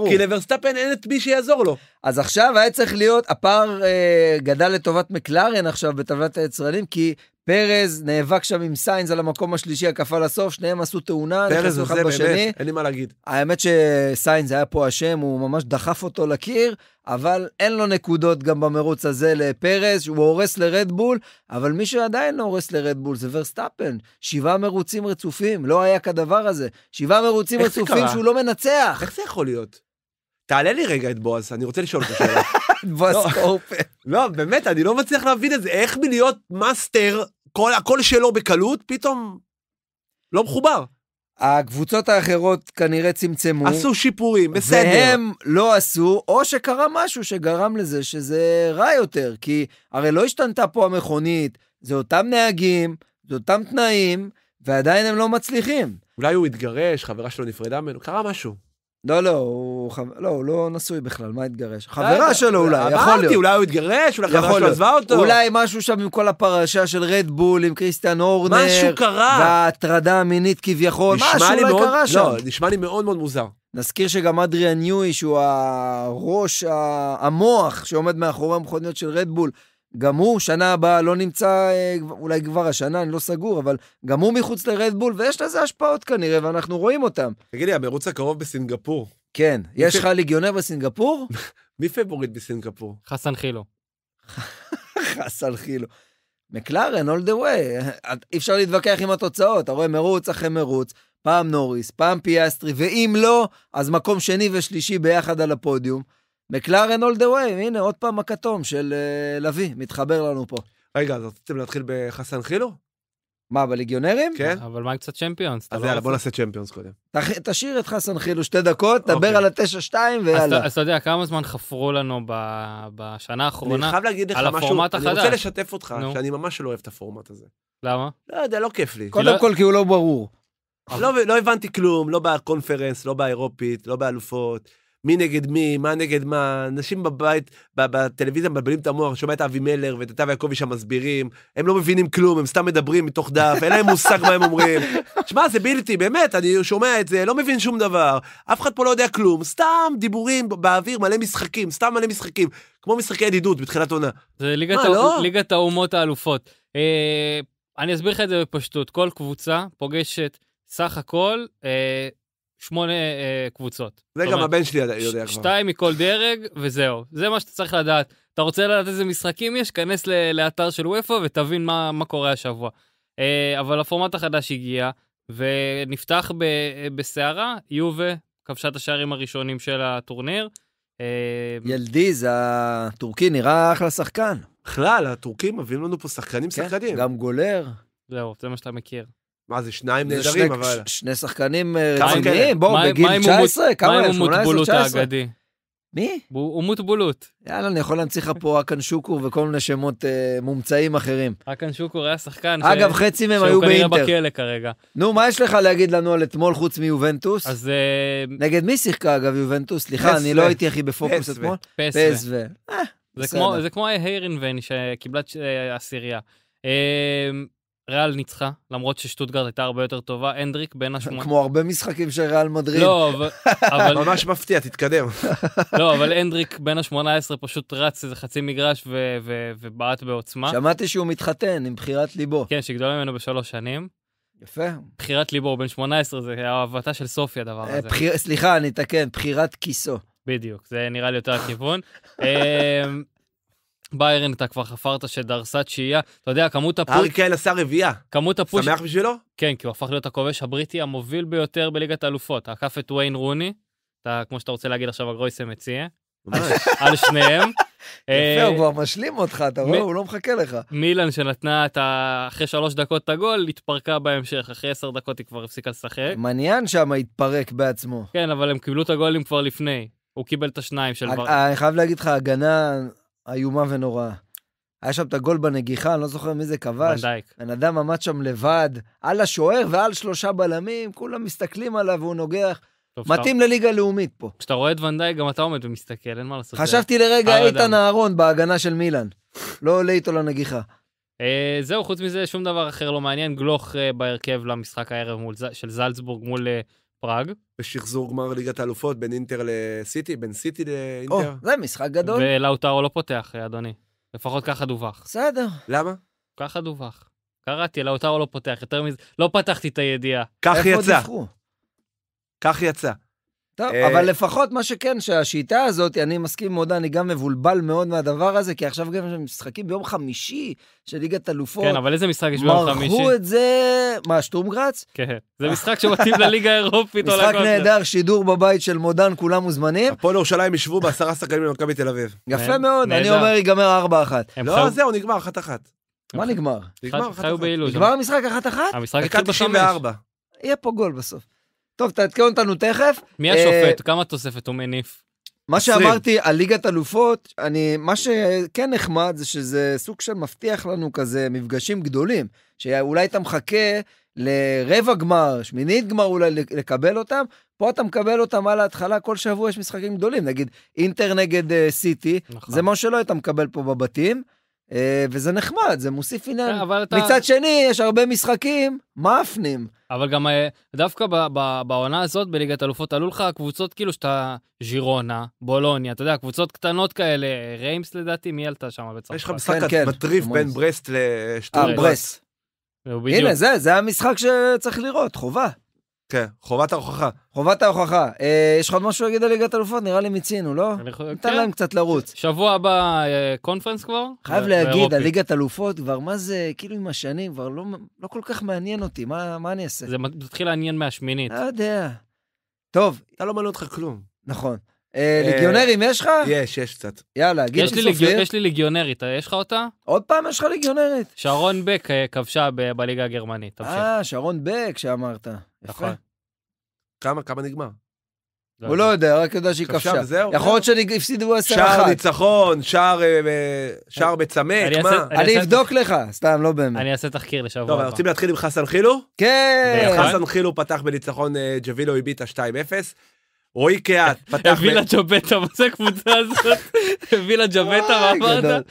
כי לברסטאפן אין את מי שיעזור לו. אז עכשיו היה צריך להיות, הפער אה, גדל לטובת מקלרן עכשיו בטבלת היצרנים, כי פרז נאבק שם עם סיינס על המקום השלישי, הקפה לסוף, שניהם עשו תאונה, נכנסו אחד בשני. באמת, אין לי מה להגיד. האמת שסיינס היה פה אשם, הוא ממש דחף אותו לקיר, אבל אין לו נקודות גם במרוץ הזה לפרז, הוא הורס לרדבול, אבל מי שעדיין לא הורס לרדבול זה ורסטאפן. שבעה מרוצים רצופים, לא היה כדבר הזה. שבעה מרוצים רצופים שהוא לא מנצח. איך זה יכול להיות? תעלה לי רגע את בועז, אני רוצה לשאול אותך שאלה. בועז לא. קורפל. לא, באמת, אני לא מצליח להבין את זה. איך מלהיות מאסטר כל, הכל שלו בקלות, פתאום לא מחובר. הקבוצות האחרות כנראה צמצמו. עשו שיפורים, בסדר. והם לא עשו, או שקרה משהו שגרם לזה שזה רע יותר, כי הרי לא השתנתה פה המכונית, זה אותם נהגים, זה אותם תנאים, ועדיין הם לא מצליחים. אולי הוא התגרש, חברה שלו נפרדה ממנו, קרה משהו. לא, לא, הוא, ח... לא, הוא לא נשוי בכלל, מה התגרש? חברה לא, שלו לא, אולי, אמרתי, יכול להיות. אמרתי, אולי הוא התגרש, אולי חברה שלו עזבה אותו. אולי משהו שם עם כל הפרשה של רדבול, עם קריסטיאן אורנר. משהו קרה. וההטרדה המינית כביכול, משהו אולי לא מאוד, קרה שם. לא, נשמע לי מאוד מאוד מוזר. נזכיר שגם אדריאן יואי, שהוא הראש, המוח שעומד מאחורי המכוניות של רדבול, גם הוא, שנה הבאה לא נמצא, אה, אולי כבר השנה, אני לא סגור, אבל גם הוא מחוץ לרדבול, ויש לזה השפעות כנראה, ואנחנו רואים אותם. תגיד לי, המרוץ הקרוב בסינגפור. כן, יש לך ליגיונר בסינגפור? מי פבוריט בסינגפור? חסן חילו. חסן חילו. מקלרן, all the way. אי אפשר להתווכח עם התוצאות, אתה רואה מרוץ אחרי מרוץ, פעם נוריס, פעם פיאסטרי, ואם לא, אז מקום שני ושלישי ביחד על הפודיום. מקלרן all the way, הנה עוד פעם הכתום של אה, לביא, מתחבר לנו פה. רגע, אז רציתם להתחיל בחסן חילו? מה, בליגיונרים? כן. אבל מה עם קצת צ'מפיונס? אז לא יאללה, בוא נעשה צ'מפיונס קודם. תשאיר את חסן חילו שתי דקות, דבר אוקיי. על התשע-שתיים ויאללה. אז אתה יודע, כמה זמן חפרו לנו בשנה האחרונה על הפורמט החדש? אני רוצה לשתף אותך, שאני ממש לא אוהב את הפורמט הזה. למה? לא יודע, לא כיף לי. קודם לא- כל, כי הוא לא ברור. לא, לא הבנתי כלום, לא בקונפרנס, לא באירופית, לא באלופות. מי נגד מי, מה נגד מה, אנשים בבית, בטלוויזיה מבלבלים את המוח, שומע את אבי מלר ואת נתב יעקבי שם מסבירים, הם לא מבינים כלום, הם סתם מדברים מתוך דף, אין להם מושג מה הם אומרים. שמע, זה בלתי, באמת, אני שומע את זה, לא מבין שום דבר, אף אחד פה לא יודע כלום, סתם דיבורים באוויר, מלא משחקים, סתם מלא משחקים, כמו משחקי ידידות בתחילת עונה. זה ליגת, מה, הא... לא? ליגת האומות האלופות. אה, אני אסביר לך את זה בפשטות, כל קבוצה פוגשת סך הכל אה, שמונה אה, קבוצות. זה גם אומרת, הבן שלי יודע, יודע כבר. שתיים מכל דרג, וזהו. זה מה שאתה צריך לדעת. אתה רוצה לדעת איזה משחקים יש, כנס ל- לאתר של וופא ותבין מה, מה קורה השבוע. אה, אבל הפורמט החדש הגיע, ונפתח ב- בסערה, יובה כבשה את השערים הראשונים של הטורניר. אה, ילדי, זה הטורקי נראה אחלה שחקן. בכלל, הטורקים מביאים לנו פה שחקנים כן, שחקנים. גם גולר. זהו, זה מה שאתה מכיר. מה זה, שניים זה נהדרים, שני, אבל... שני שחקנים אה, רציניים, בואו, בגיל 19, כמה הם? 18, 19? מי? אומות בולות. יאללה, אני יכול להמציא לך פה אקן שוקור וכל מיני שמות אה, מומצאים אחרים. אקן שוקור היה שחקן אגב, ש... חצי מהם היו באינטר. שהוא כנראה בכלא כרגע. נו, מה יש לך להגיד לנו על אתמול חוץ מיובנטוס? אז... אה... נגד מי שיחקה אגב יובנטוס? סליחה, אני לא הייתי הכי בפוקוס אתמול. פסו. אה, זה כמו היירינבן שקיבלה אה, עשירייה. אמ, ריאל ניצחה, למרות ששטוטגרד הייתה הרבה יותר טובה, הנדריק בין השמונה... כמו הרבה משחקים של ריאל מדריד. לא, אבל... ממש מפתיע, תתקדם. לא, אבל הנדריק בין ה-18 פשוט רץ איזה חצי מגרש ובעט בעוצמה. שמעתי שהוא מתחתן עם בחירת ליבו. כן, שגדול ממנו בשלוש שנים. יפה. בחירת ליבו, בן 18, זה אהבתה של סופי הדבר אה, הזה. סליחה, אני אתקן, בחירת כיסו. בדיוק, זה נראה לי יותר הכיוון. אמ, ביירן, אתה כבר חפרת שדרסת שהייה, אתה יודע, כמות הפוש... הארי קיין עשה רביעייה. כמות הפוש... שמח בשבילו? כן, כי הוא הפך להיות הכובש הבריטי המוביל ביותר בליגת האלופות. עקף את ויין רוני, אתה, כמו שאתה רוצה להגיד עכשיו, הגרויסה מציע, ממש. על שניהם. יפה, אה, הוא כבר משלים אותך, אתה רואה? הוא לא מחכה לך. מילן שנתנה את ה... אחרי שלוש דקות את הגול, התפרקה בהמשך. אחרי עשר דקות היא כבר הפסיקה לשחק. מניין שם התפרק בעצמו. כן, אבל הם קיבלו את הגולים כבר לפני. הוא קיבל את השניים של... אה, אה, אני חייב להגיד לך, הגנה איומה ונוראה. היה שם את הגול בנגיחה, אני לא זוכר מי זה כבש. ונדייק. בן אדם עמד שם לבד, על השוער ועל שלושה בלמים, כולם מסתכלים עליו והוא נוגח. טוב, מתאים שאתה... לליגה לאומית פה. כשאתה רואה את ונדייק, גם אתה עומד ומסתכל, אין מה לעשות. חשבתי לרגע איתן אהרון בהגנה של מילן. לא עולה איתו לנגיחה. אה, זהו, חוץ מזה, שום דבר אחר לא מעניין. גלוך אה, בהרכב למשחק הערב מול, של זלצבורג מול אה, פראג. ושחזור גמר ליגת האלופות בין אינטר לסיטי, בין סיטי לאינטר. או, זה משחק גדול. ולאוטרו לא פותח, אדוני. לפחות ככה דווח. בסדר. למה? ככה דווח. קראתי, לאוטרו לא פותח, יותר מזה, לא פתחתי את הידיעה. כך יצא. כך יצא. טוב, אה, אבל לפחות מה שכן, שהשיטה הזאת, אני מסכים מאוד, אני גם מבולבל מאוד מהדבר הזה, כי עכשיו גם משחקים ביום חמישי של ליגת אלופות. כן, אבל איזה משחק יש ביום חמישי? מרחו את זה... מה, שטורמגרץ? כן, זה משחק שמתאים לליגה האירופית משחק נהדר, שידור בבית של מודן, כולם מוזמנים. הפועל ירושלים ישבו בעשרה שחקנים במכבי תל אביב. יפה מאוד, אני אומר, ייגמר ארבע אחת. לא, זהו, נגמר, אחת-אחת. מה נגמר? נגמר אחת-אחת. נגמר אה? המשחק אחת-אחת? המשחק התחיל בחמש. יהיה פה גול בסוף. טוב, תעדכן אותנו תכף. מי השופט? אה, כמה תוספת הוא מניף? מה שאמרתי על ליגת אלופות, אני, מה שכן נחמד זה שזה סוג של מבטיח לנו כזה מפגשים גדולים, שאולי אתה מחכה לרבע גמר, שמינית גמר אולי לקבל אותם, פה אתה מקבל אותם על ההתחלה, כל שבוע יש משחקים גדולים, נגיד אינטר נגד אה, סיטי, נכון. זה מה שלא היית מקבל פה בבתים. אה, וזה נחמד, זה מוסיף עניין. אה, אתה... מצד שני, יש הרבה משחקים מאפנים. אבל גם אה, דווקא בעונה הזאת בליגת אלופות עלו לך קבוצות כאילו שאתה ז'ירונה, בולוניה, אתה יודע, קבוצות קטנות כאלה, ריימס לדעתי, מי עלתה שם בצרפת? יש לך משחק כן, כן. מטריף בין ברסט לשטורברסט. הנה, זה, זה המשחק שצריך לראות, חובה. כן, חובת ההוכחה. חובת ההוכחה. אה, יש לך עוד משהו להגיד על ליגת אלופות? נראה לי מיצינו, לא? אני ניתן כן. להם קצת לרוץ. שבוע הבא אה, קונפרנס כבר? חייב אה, להגיד, הליגת אלופות כבר, מה זה, כאילו עם השנים, כבר לא, לא כל כך מעניין אותי, מה, מה אני אעשה? זה מתחיל לעניין מהשמינית. לא יודע. טוב. אתה לא מעניין אותך כלום. נכון. אה, אה, ליגיונרים יש לך? יש, יש קצת. יאללה, גיל סופיר. יש לי ליגיונרית, אה, יש לך אותה? עוד פעם יש לך ליגיונרית. שרון בק כבשה בליגה הגרמנית, אה, שרון בק שאמרת. יפה. נכון. כמה, נגמר? לא הוא לא יודע, רק יודע שהיא כבשה. יכול להיות שהפסידו 10 אחת. שער ניצחון, שער בצמק, מה? אני אבדוק לך, סתם, לא באמת. אני אעשה תחקיר לשבוע הבא. טוב, רוצים להתחיל עם חסן חילו? כן. חסן חילו פתח בניצחון, ג'בילו הביטה 2-0. רועי קהת, פתח... הביא לה ג'בטה, מה זה הקבוצה הזאת? וילה לה ג'בטה, מה אמרת?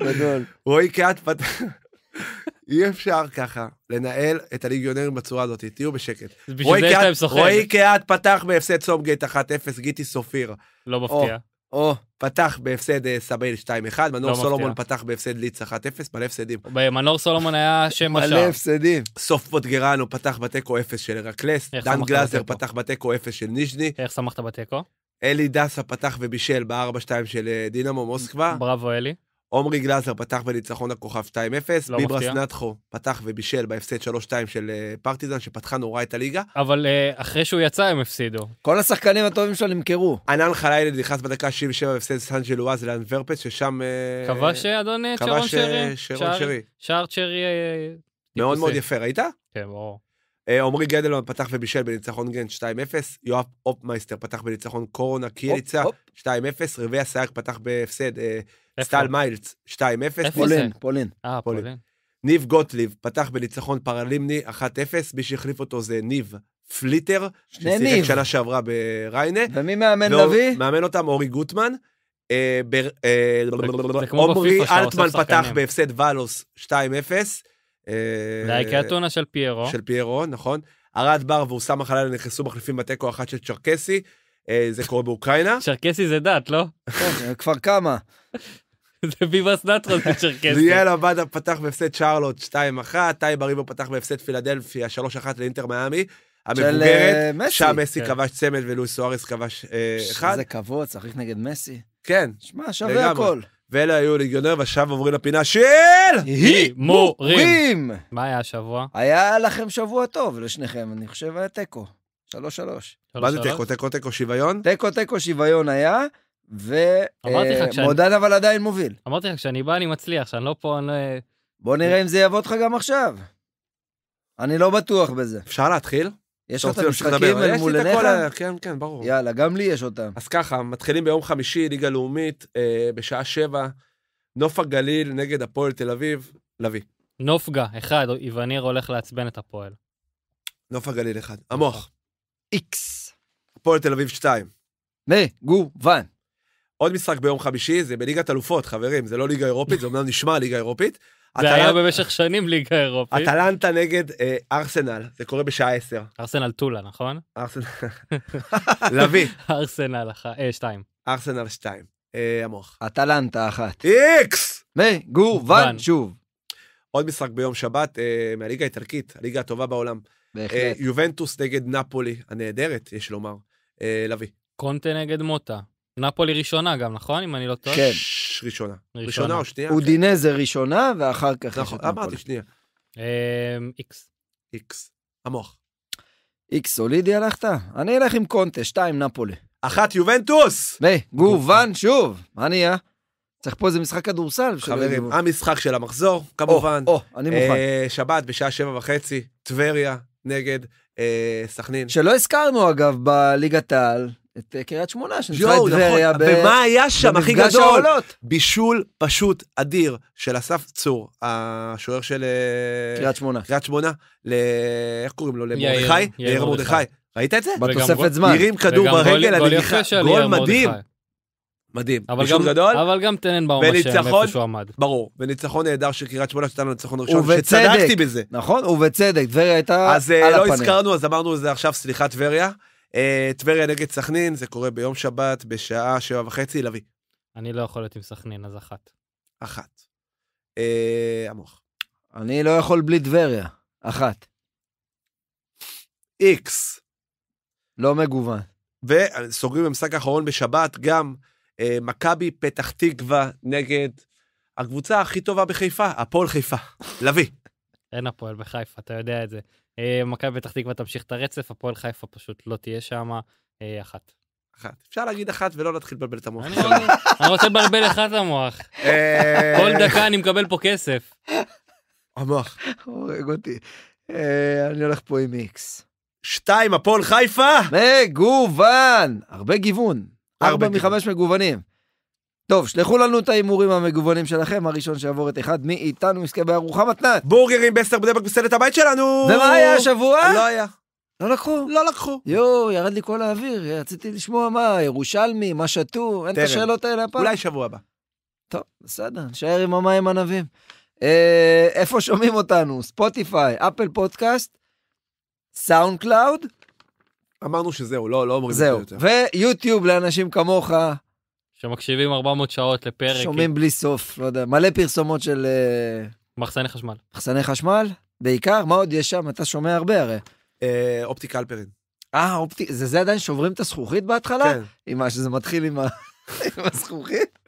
גדול. רועי קהת פתח... אי אפשר ככה לנהל את הליגיונרים בצורה הזאת, תהיו בשקט. רועי קהת פתח בהפסד סומגייט 1-0, גיטי סופיר. לא מפתיע. או פתח בהפסד אה, סבייל 2-1, מנור לא סולומון מפתיע. פתח בהפסד ליץ 1-0, מלא הפסדים. מנור סולומון היה שם השער. מלא הפסדים. סופוט גרנו פתח בתיקו 0 של הרקלס, דן גלאזר פתח בתיקו 0 של ניז'ני. איך שמחת בתיקו? אלי דסה פתח ובישל ב-4-2 של אה, דינמו מוסקבה. בראבו אלי. עומרי גלאזר פתח בניצחון הכוכב 2-0, לא ביברס נטחו פתח ובישל בהפסד 3-2 של אה, פרטיזן, שפתחה נורא את הליגה. אבל uh, אחרי שהוא יצא הם הפסידו. כל השחקנים הטובים שלו נמכרו. ענן חלילה נכנס בדקה 77 בהפסד סנג'ל וואז לאן ורפס, ששם... Uh, כבש אדון שרון שרי. שרון שרי. שער צ'רי... מאוד מאוד יפה, ראית? כן, ברור. עמרי גדלון פתח ובישל בניצחון גן 2-0, יואב אופמייסטר פתח בניצחון קורונה קיריצה 2-0, רביע סייג פתח בהפסד סטל מיילס, 2-0. איפה אה, פולין, פולין. אה, פולין. ניב גוטליב פתח בניצחון פרלימני 1-0, מי שהחליף אותו זה ניב פליטר, ששיחק שנה שעברה בריינה. ומי מאמן נביא? מאמן אותם אורי גוטמן. אה, אה, עומרי אלטמן פתח בהפסד ואלוס 2-0. זה היה קריאטונה של פיירו. של פיירו, נכון. ארד בר ואוסאמה חלל נכנסו מחליפים בתיקו אחת של צ'רקסי. זה קורה באוקראינה. צ'רקסי זה דת, לא? כן, כפר קמא. זה ביבס נטרון וצ'רקסי. ליאל עבדה פתח בהפסד שרלוט 2-1, טייב אריבו פתח בהפסד פילדלפי 3-1 לאינטר מיאמי. המבוגרת, אה, שם מסי כן. כבש צמד ולואי סוארס כבש אה, אחד. זה כבוד, צריך נגד מסי. כן. שמע, שווה הכל. ואלה היו ליגיונר, ועכשיו עוברים לפינה של... הימורים! מה היה השבוע? היה לכם שבוע טוב לשניכם, אני חושב היה תיקו. שלוש שלוש. מה זה תיקו? תיקו תיקו שוויון? תיקו תיקו שוויון היה. ומודד אבל עדיין מוביל. אמרתי לך, כשאני בא אני מצליח, כשאני לא פה אני... לא- בוא נראה אם זה יעבוד לך גם עכשיו. אני לא בטוח בזה. אפשר להתחיל? יש לך את המשחקים אל מול עיניך? כן, כן, ברור. יאללה, גם לי יש אותם. אז ככה, מתחילים ביום חמישי, ליגה לאומית, אה, בשעה שבע, נוף הגליל נגד הפועל תל אביב, לביא. נופגה, אחד, איווניר הולך לעצבן את הפועל. נוף הגליל אחד. המוח. נכון. איקס. הפועל תל אביב שתיים. מגוון. עוד משחק ביום חמישי, זה בליגת אלופות, חברים, זה לא ליגה אירופית, זה אומנם נשמע ליגה אירופית. זה אתה... היה במשך שנים ליגה אירופית. אטלנטה נגד אה, ארסנל, זה קורה בשעה 10. ארסנל טולה, נכון? ארסנל... לביא. ארסנל אחת, אה, שתיים. ארסנל שתיים. אה, עמוך. אטלנטה אחת. איקס! מגוון שוב. עוד משחק ביום שבת אה, מהליגה האיטלקית, הליגה הטובה בעולם. בהחלט. אה, יובנטוס נגד נפולי, הנהדרת, יש לומר. אה, לביא. קונטה נגד מוטה. נפולי ראשונה גם, נכון? אם אני לא טועה. כן. ראשונה. ראשונה או שנייה. אודינה זה ראשונה, ואחר כך נכון, אמרתי שנייה. איקס. אמ, איקס. המוח. איקס סולידי הלכת? אני אלך עם קונטה, שתיים נפולי. אחת יובנטוס! וגובן שוב, מה נהיה? צריך פה איזה משחק כדורסל. חברים, המשחק של המחזור, כמובן. או, אני מוכן. אה, שבת בשעה שבע וחצי, טבריה נגד אה, סכנין. שלא הזכרנו אגב בליגת העל, את אה, קריית שמונה, שניצחה את נכון. טבריה נכון. ב... ומה היה שם הכי גדול? העולות. בישול פשוט אדיר של אסף צור, השוער של... אה, קריית שמונה. קריית שמונה, ל... איך קוראים לו? למרדכי? יאיר מרדכי. ראית את זה? בתוספת זמן. הרים כדור ברגל, הנגיחה, גול מדהים. מדהים, אבל גם, גדול. אבל גם טננבאום אשם איפה שהוא עמד. ברור, וניצחון נהדר של קריית שמונה, לנו ניצחון ראשון, ובצדק, שצדקתי בזה. נכון, ובצדק, טבריה הייתה אה, על לא הפנים. אז לא הזכרנו, אז אמרנו את זה עכשיו, סליחה טבריה. אה, טבריה נגד סכנין, זה קורה ביום שבת בשעה שבע וחצי, לביא. אני לא יכול להיות עם סכנין, אז אחת. אחת. אה, עמוך. אני לא יכול בלי טבריה, אחת. איקס. לא מגוון. וסוגרים במשחק האחרון בשבת גם אה, מכבי פתח תקווה נגד הקבוצה הכי טובה בחיפה, הפועל חיפה. לביא. אין הפועל בחיפה, אתה יודע את זה. אה, מכבי פתח תקווה תמשיך את הרצף, הפועל חיפה פשוט לא תהיה שם, אה, אחת. אחת. אפשר להגיד אחת ולא להתחיל לבלבל את המוח. אני לא רוצה לבלבל לך את המוח. אה, כל דקה אני מקבל פה כסף. המוח, הורג אותי. אני הולך פה עם איקס. שתיים, הפועל חיפה? מגוון! הרבה גיוון. ארבע מחמש מגוונים. טוב, שלחו לנו את ההימורים המגוונים שלכם, הראשון שיעבור את אחד מאיתנו יזכה בארוחה מתנת. בורגרים בסטר בני ברק בסלט הבית שלנו! ומה היה השבוע? לא היה. לא לקחו? לא לקחו. יואו, ירד לי כל האוויר, רציתי לשמוע מה, ירושלמי, מה שתו, אין את השאלות האלה הפעם. אולי שבוע הבא. טוב, בסדר, נשאר עם המים ענבים. אה, איפה שומעים אותנו? ספוטיפיי, אפל פודקאסט, סאונד קלאוד. אמרנו שזהו, לא, לא אומרים את זה יותר. זהו, ויוטיוב לאנשים כמוך. שמקשיבים 400 שעות לפרק. שומעים בלי סוף, לא יודע, מלא פרסומות של... אה, מחסני חשמל. מחסני חשמל? בעיקר, מה עוד יש שם? אתה שומע הרבה הרי. אה, אופטיקל פרין. אה, אופטי... זה, זה עדיין שוברים את הזכוכית בהתחלה? כן. עם מה, שזה מתחיל עם, ה... עם הזכוכית?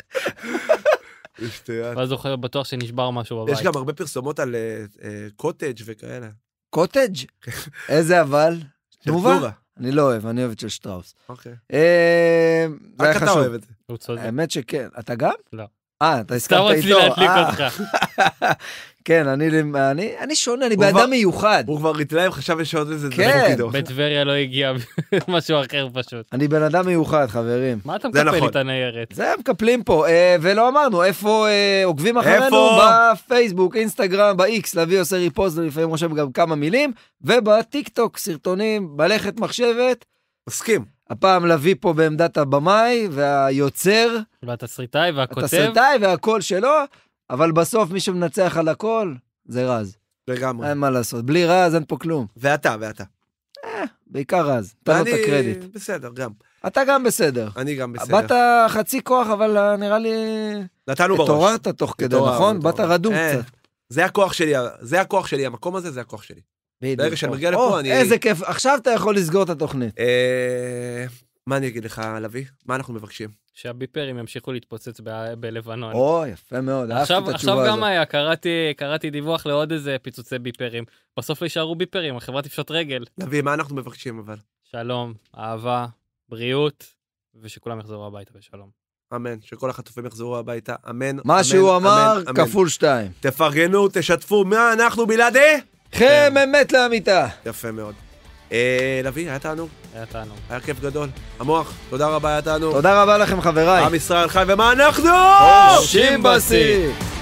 ואז זוכר, בטוח שנשבר משהו בבית. יש גם הרבה פרסומות על קוטג' אה, וכאלה. קוטג'? כן. איזה אבל? תמובן. אני לא אוהב, אני אוהב את של שטראוס. אוקיי. אה, רק אתה אוהב את זה. האמת שכן. אתה גם? לא. אה, אתה הסכמת איתו. סתם רציתי להדליק אה. אותך. כן, אני, אני, אני שונה, אני באדם מיוחד. הוא כבר ריטליים חשב לשעות איזה כן. בטבריה לא הגיע משהו אחר פשוט. אני בן אדם מיוחד, חברים. מה אתה מקפל נכון. את הניירת? זה מקפלים פה, אה, ולא אמרנו, איפה אה, עוקבים אחרינו? איפה? בפייסבוק, אינסטגרם, באיקס, להביא עושה ריפוז, ולפעמים רושם גם כמה מילים, ובטיק טוק, סרטונים, בלכת מחשבת. מסכים. הפעם לביא פה בעמדת הבמאי והיוצר. והתסריטאי והכותב. התסריטאי והקול שלו, אבל בסוף מי שמנצח על הכל, זה רז. לגמרי. אין מה לעשות, בלי רז אין פה כלום. ואתה, ואתה. אה, בעיקר רז, תן לו לא את הקרדיט. בסדר, גם. אתה גם בסדר. אני גם בסדר. באת חצי כוח, אבל אה, נראה לי... נתנו בראש. התעוררת תוך כדי, נכון? באת רדום קצת. זה הכוח שלי, זה הכוח שלי, המקום הזה זה הכוח שלי. בדיוק. ברגע שאני מגיע לפה, אני... איזה כיף, עכשיו אתה יכול לסגור את התוכנית. אה, מה אני אגיד לך, לביא? מה אנחנו מבקשים? שהביפרים ימשיכו להתפוצץ ב- בלבנון. או, יפה מאוד, אהבתי את התשובה עכשיו הזאת. עכשיו גם היה, קראתי, קראתי דיווח לעוד איזה פיצוצי ביפרים. בסוף לא יישארו ביפרים, החברה תפשוט רגל. לביא, מה אנחנו מבקשים אבל? שלום, אהבה, בריאות, ושכולם יחזרו הביתה בשלום. אמן, שכל החטופים יחזרו הביתה, אמן. מה שהוא אמר, אמן. כפול שתיים. תפרגנו, תשתפו, מה אנחנו בלעדי? חם כן. אמת לאמיתה. יפה מאוד. אה, לביא, היה תענוג. היה תענוג. היה כיף גדול. המוח, תודה רבה, היה תענוג. תודה רבה לכם, חבריי. עם ישראל חי, ומה אנחנו? חושים בשיא!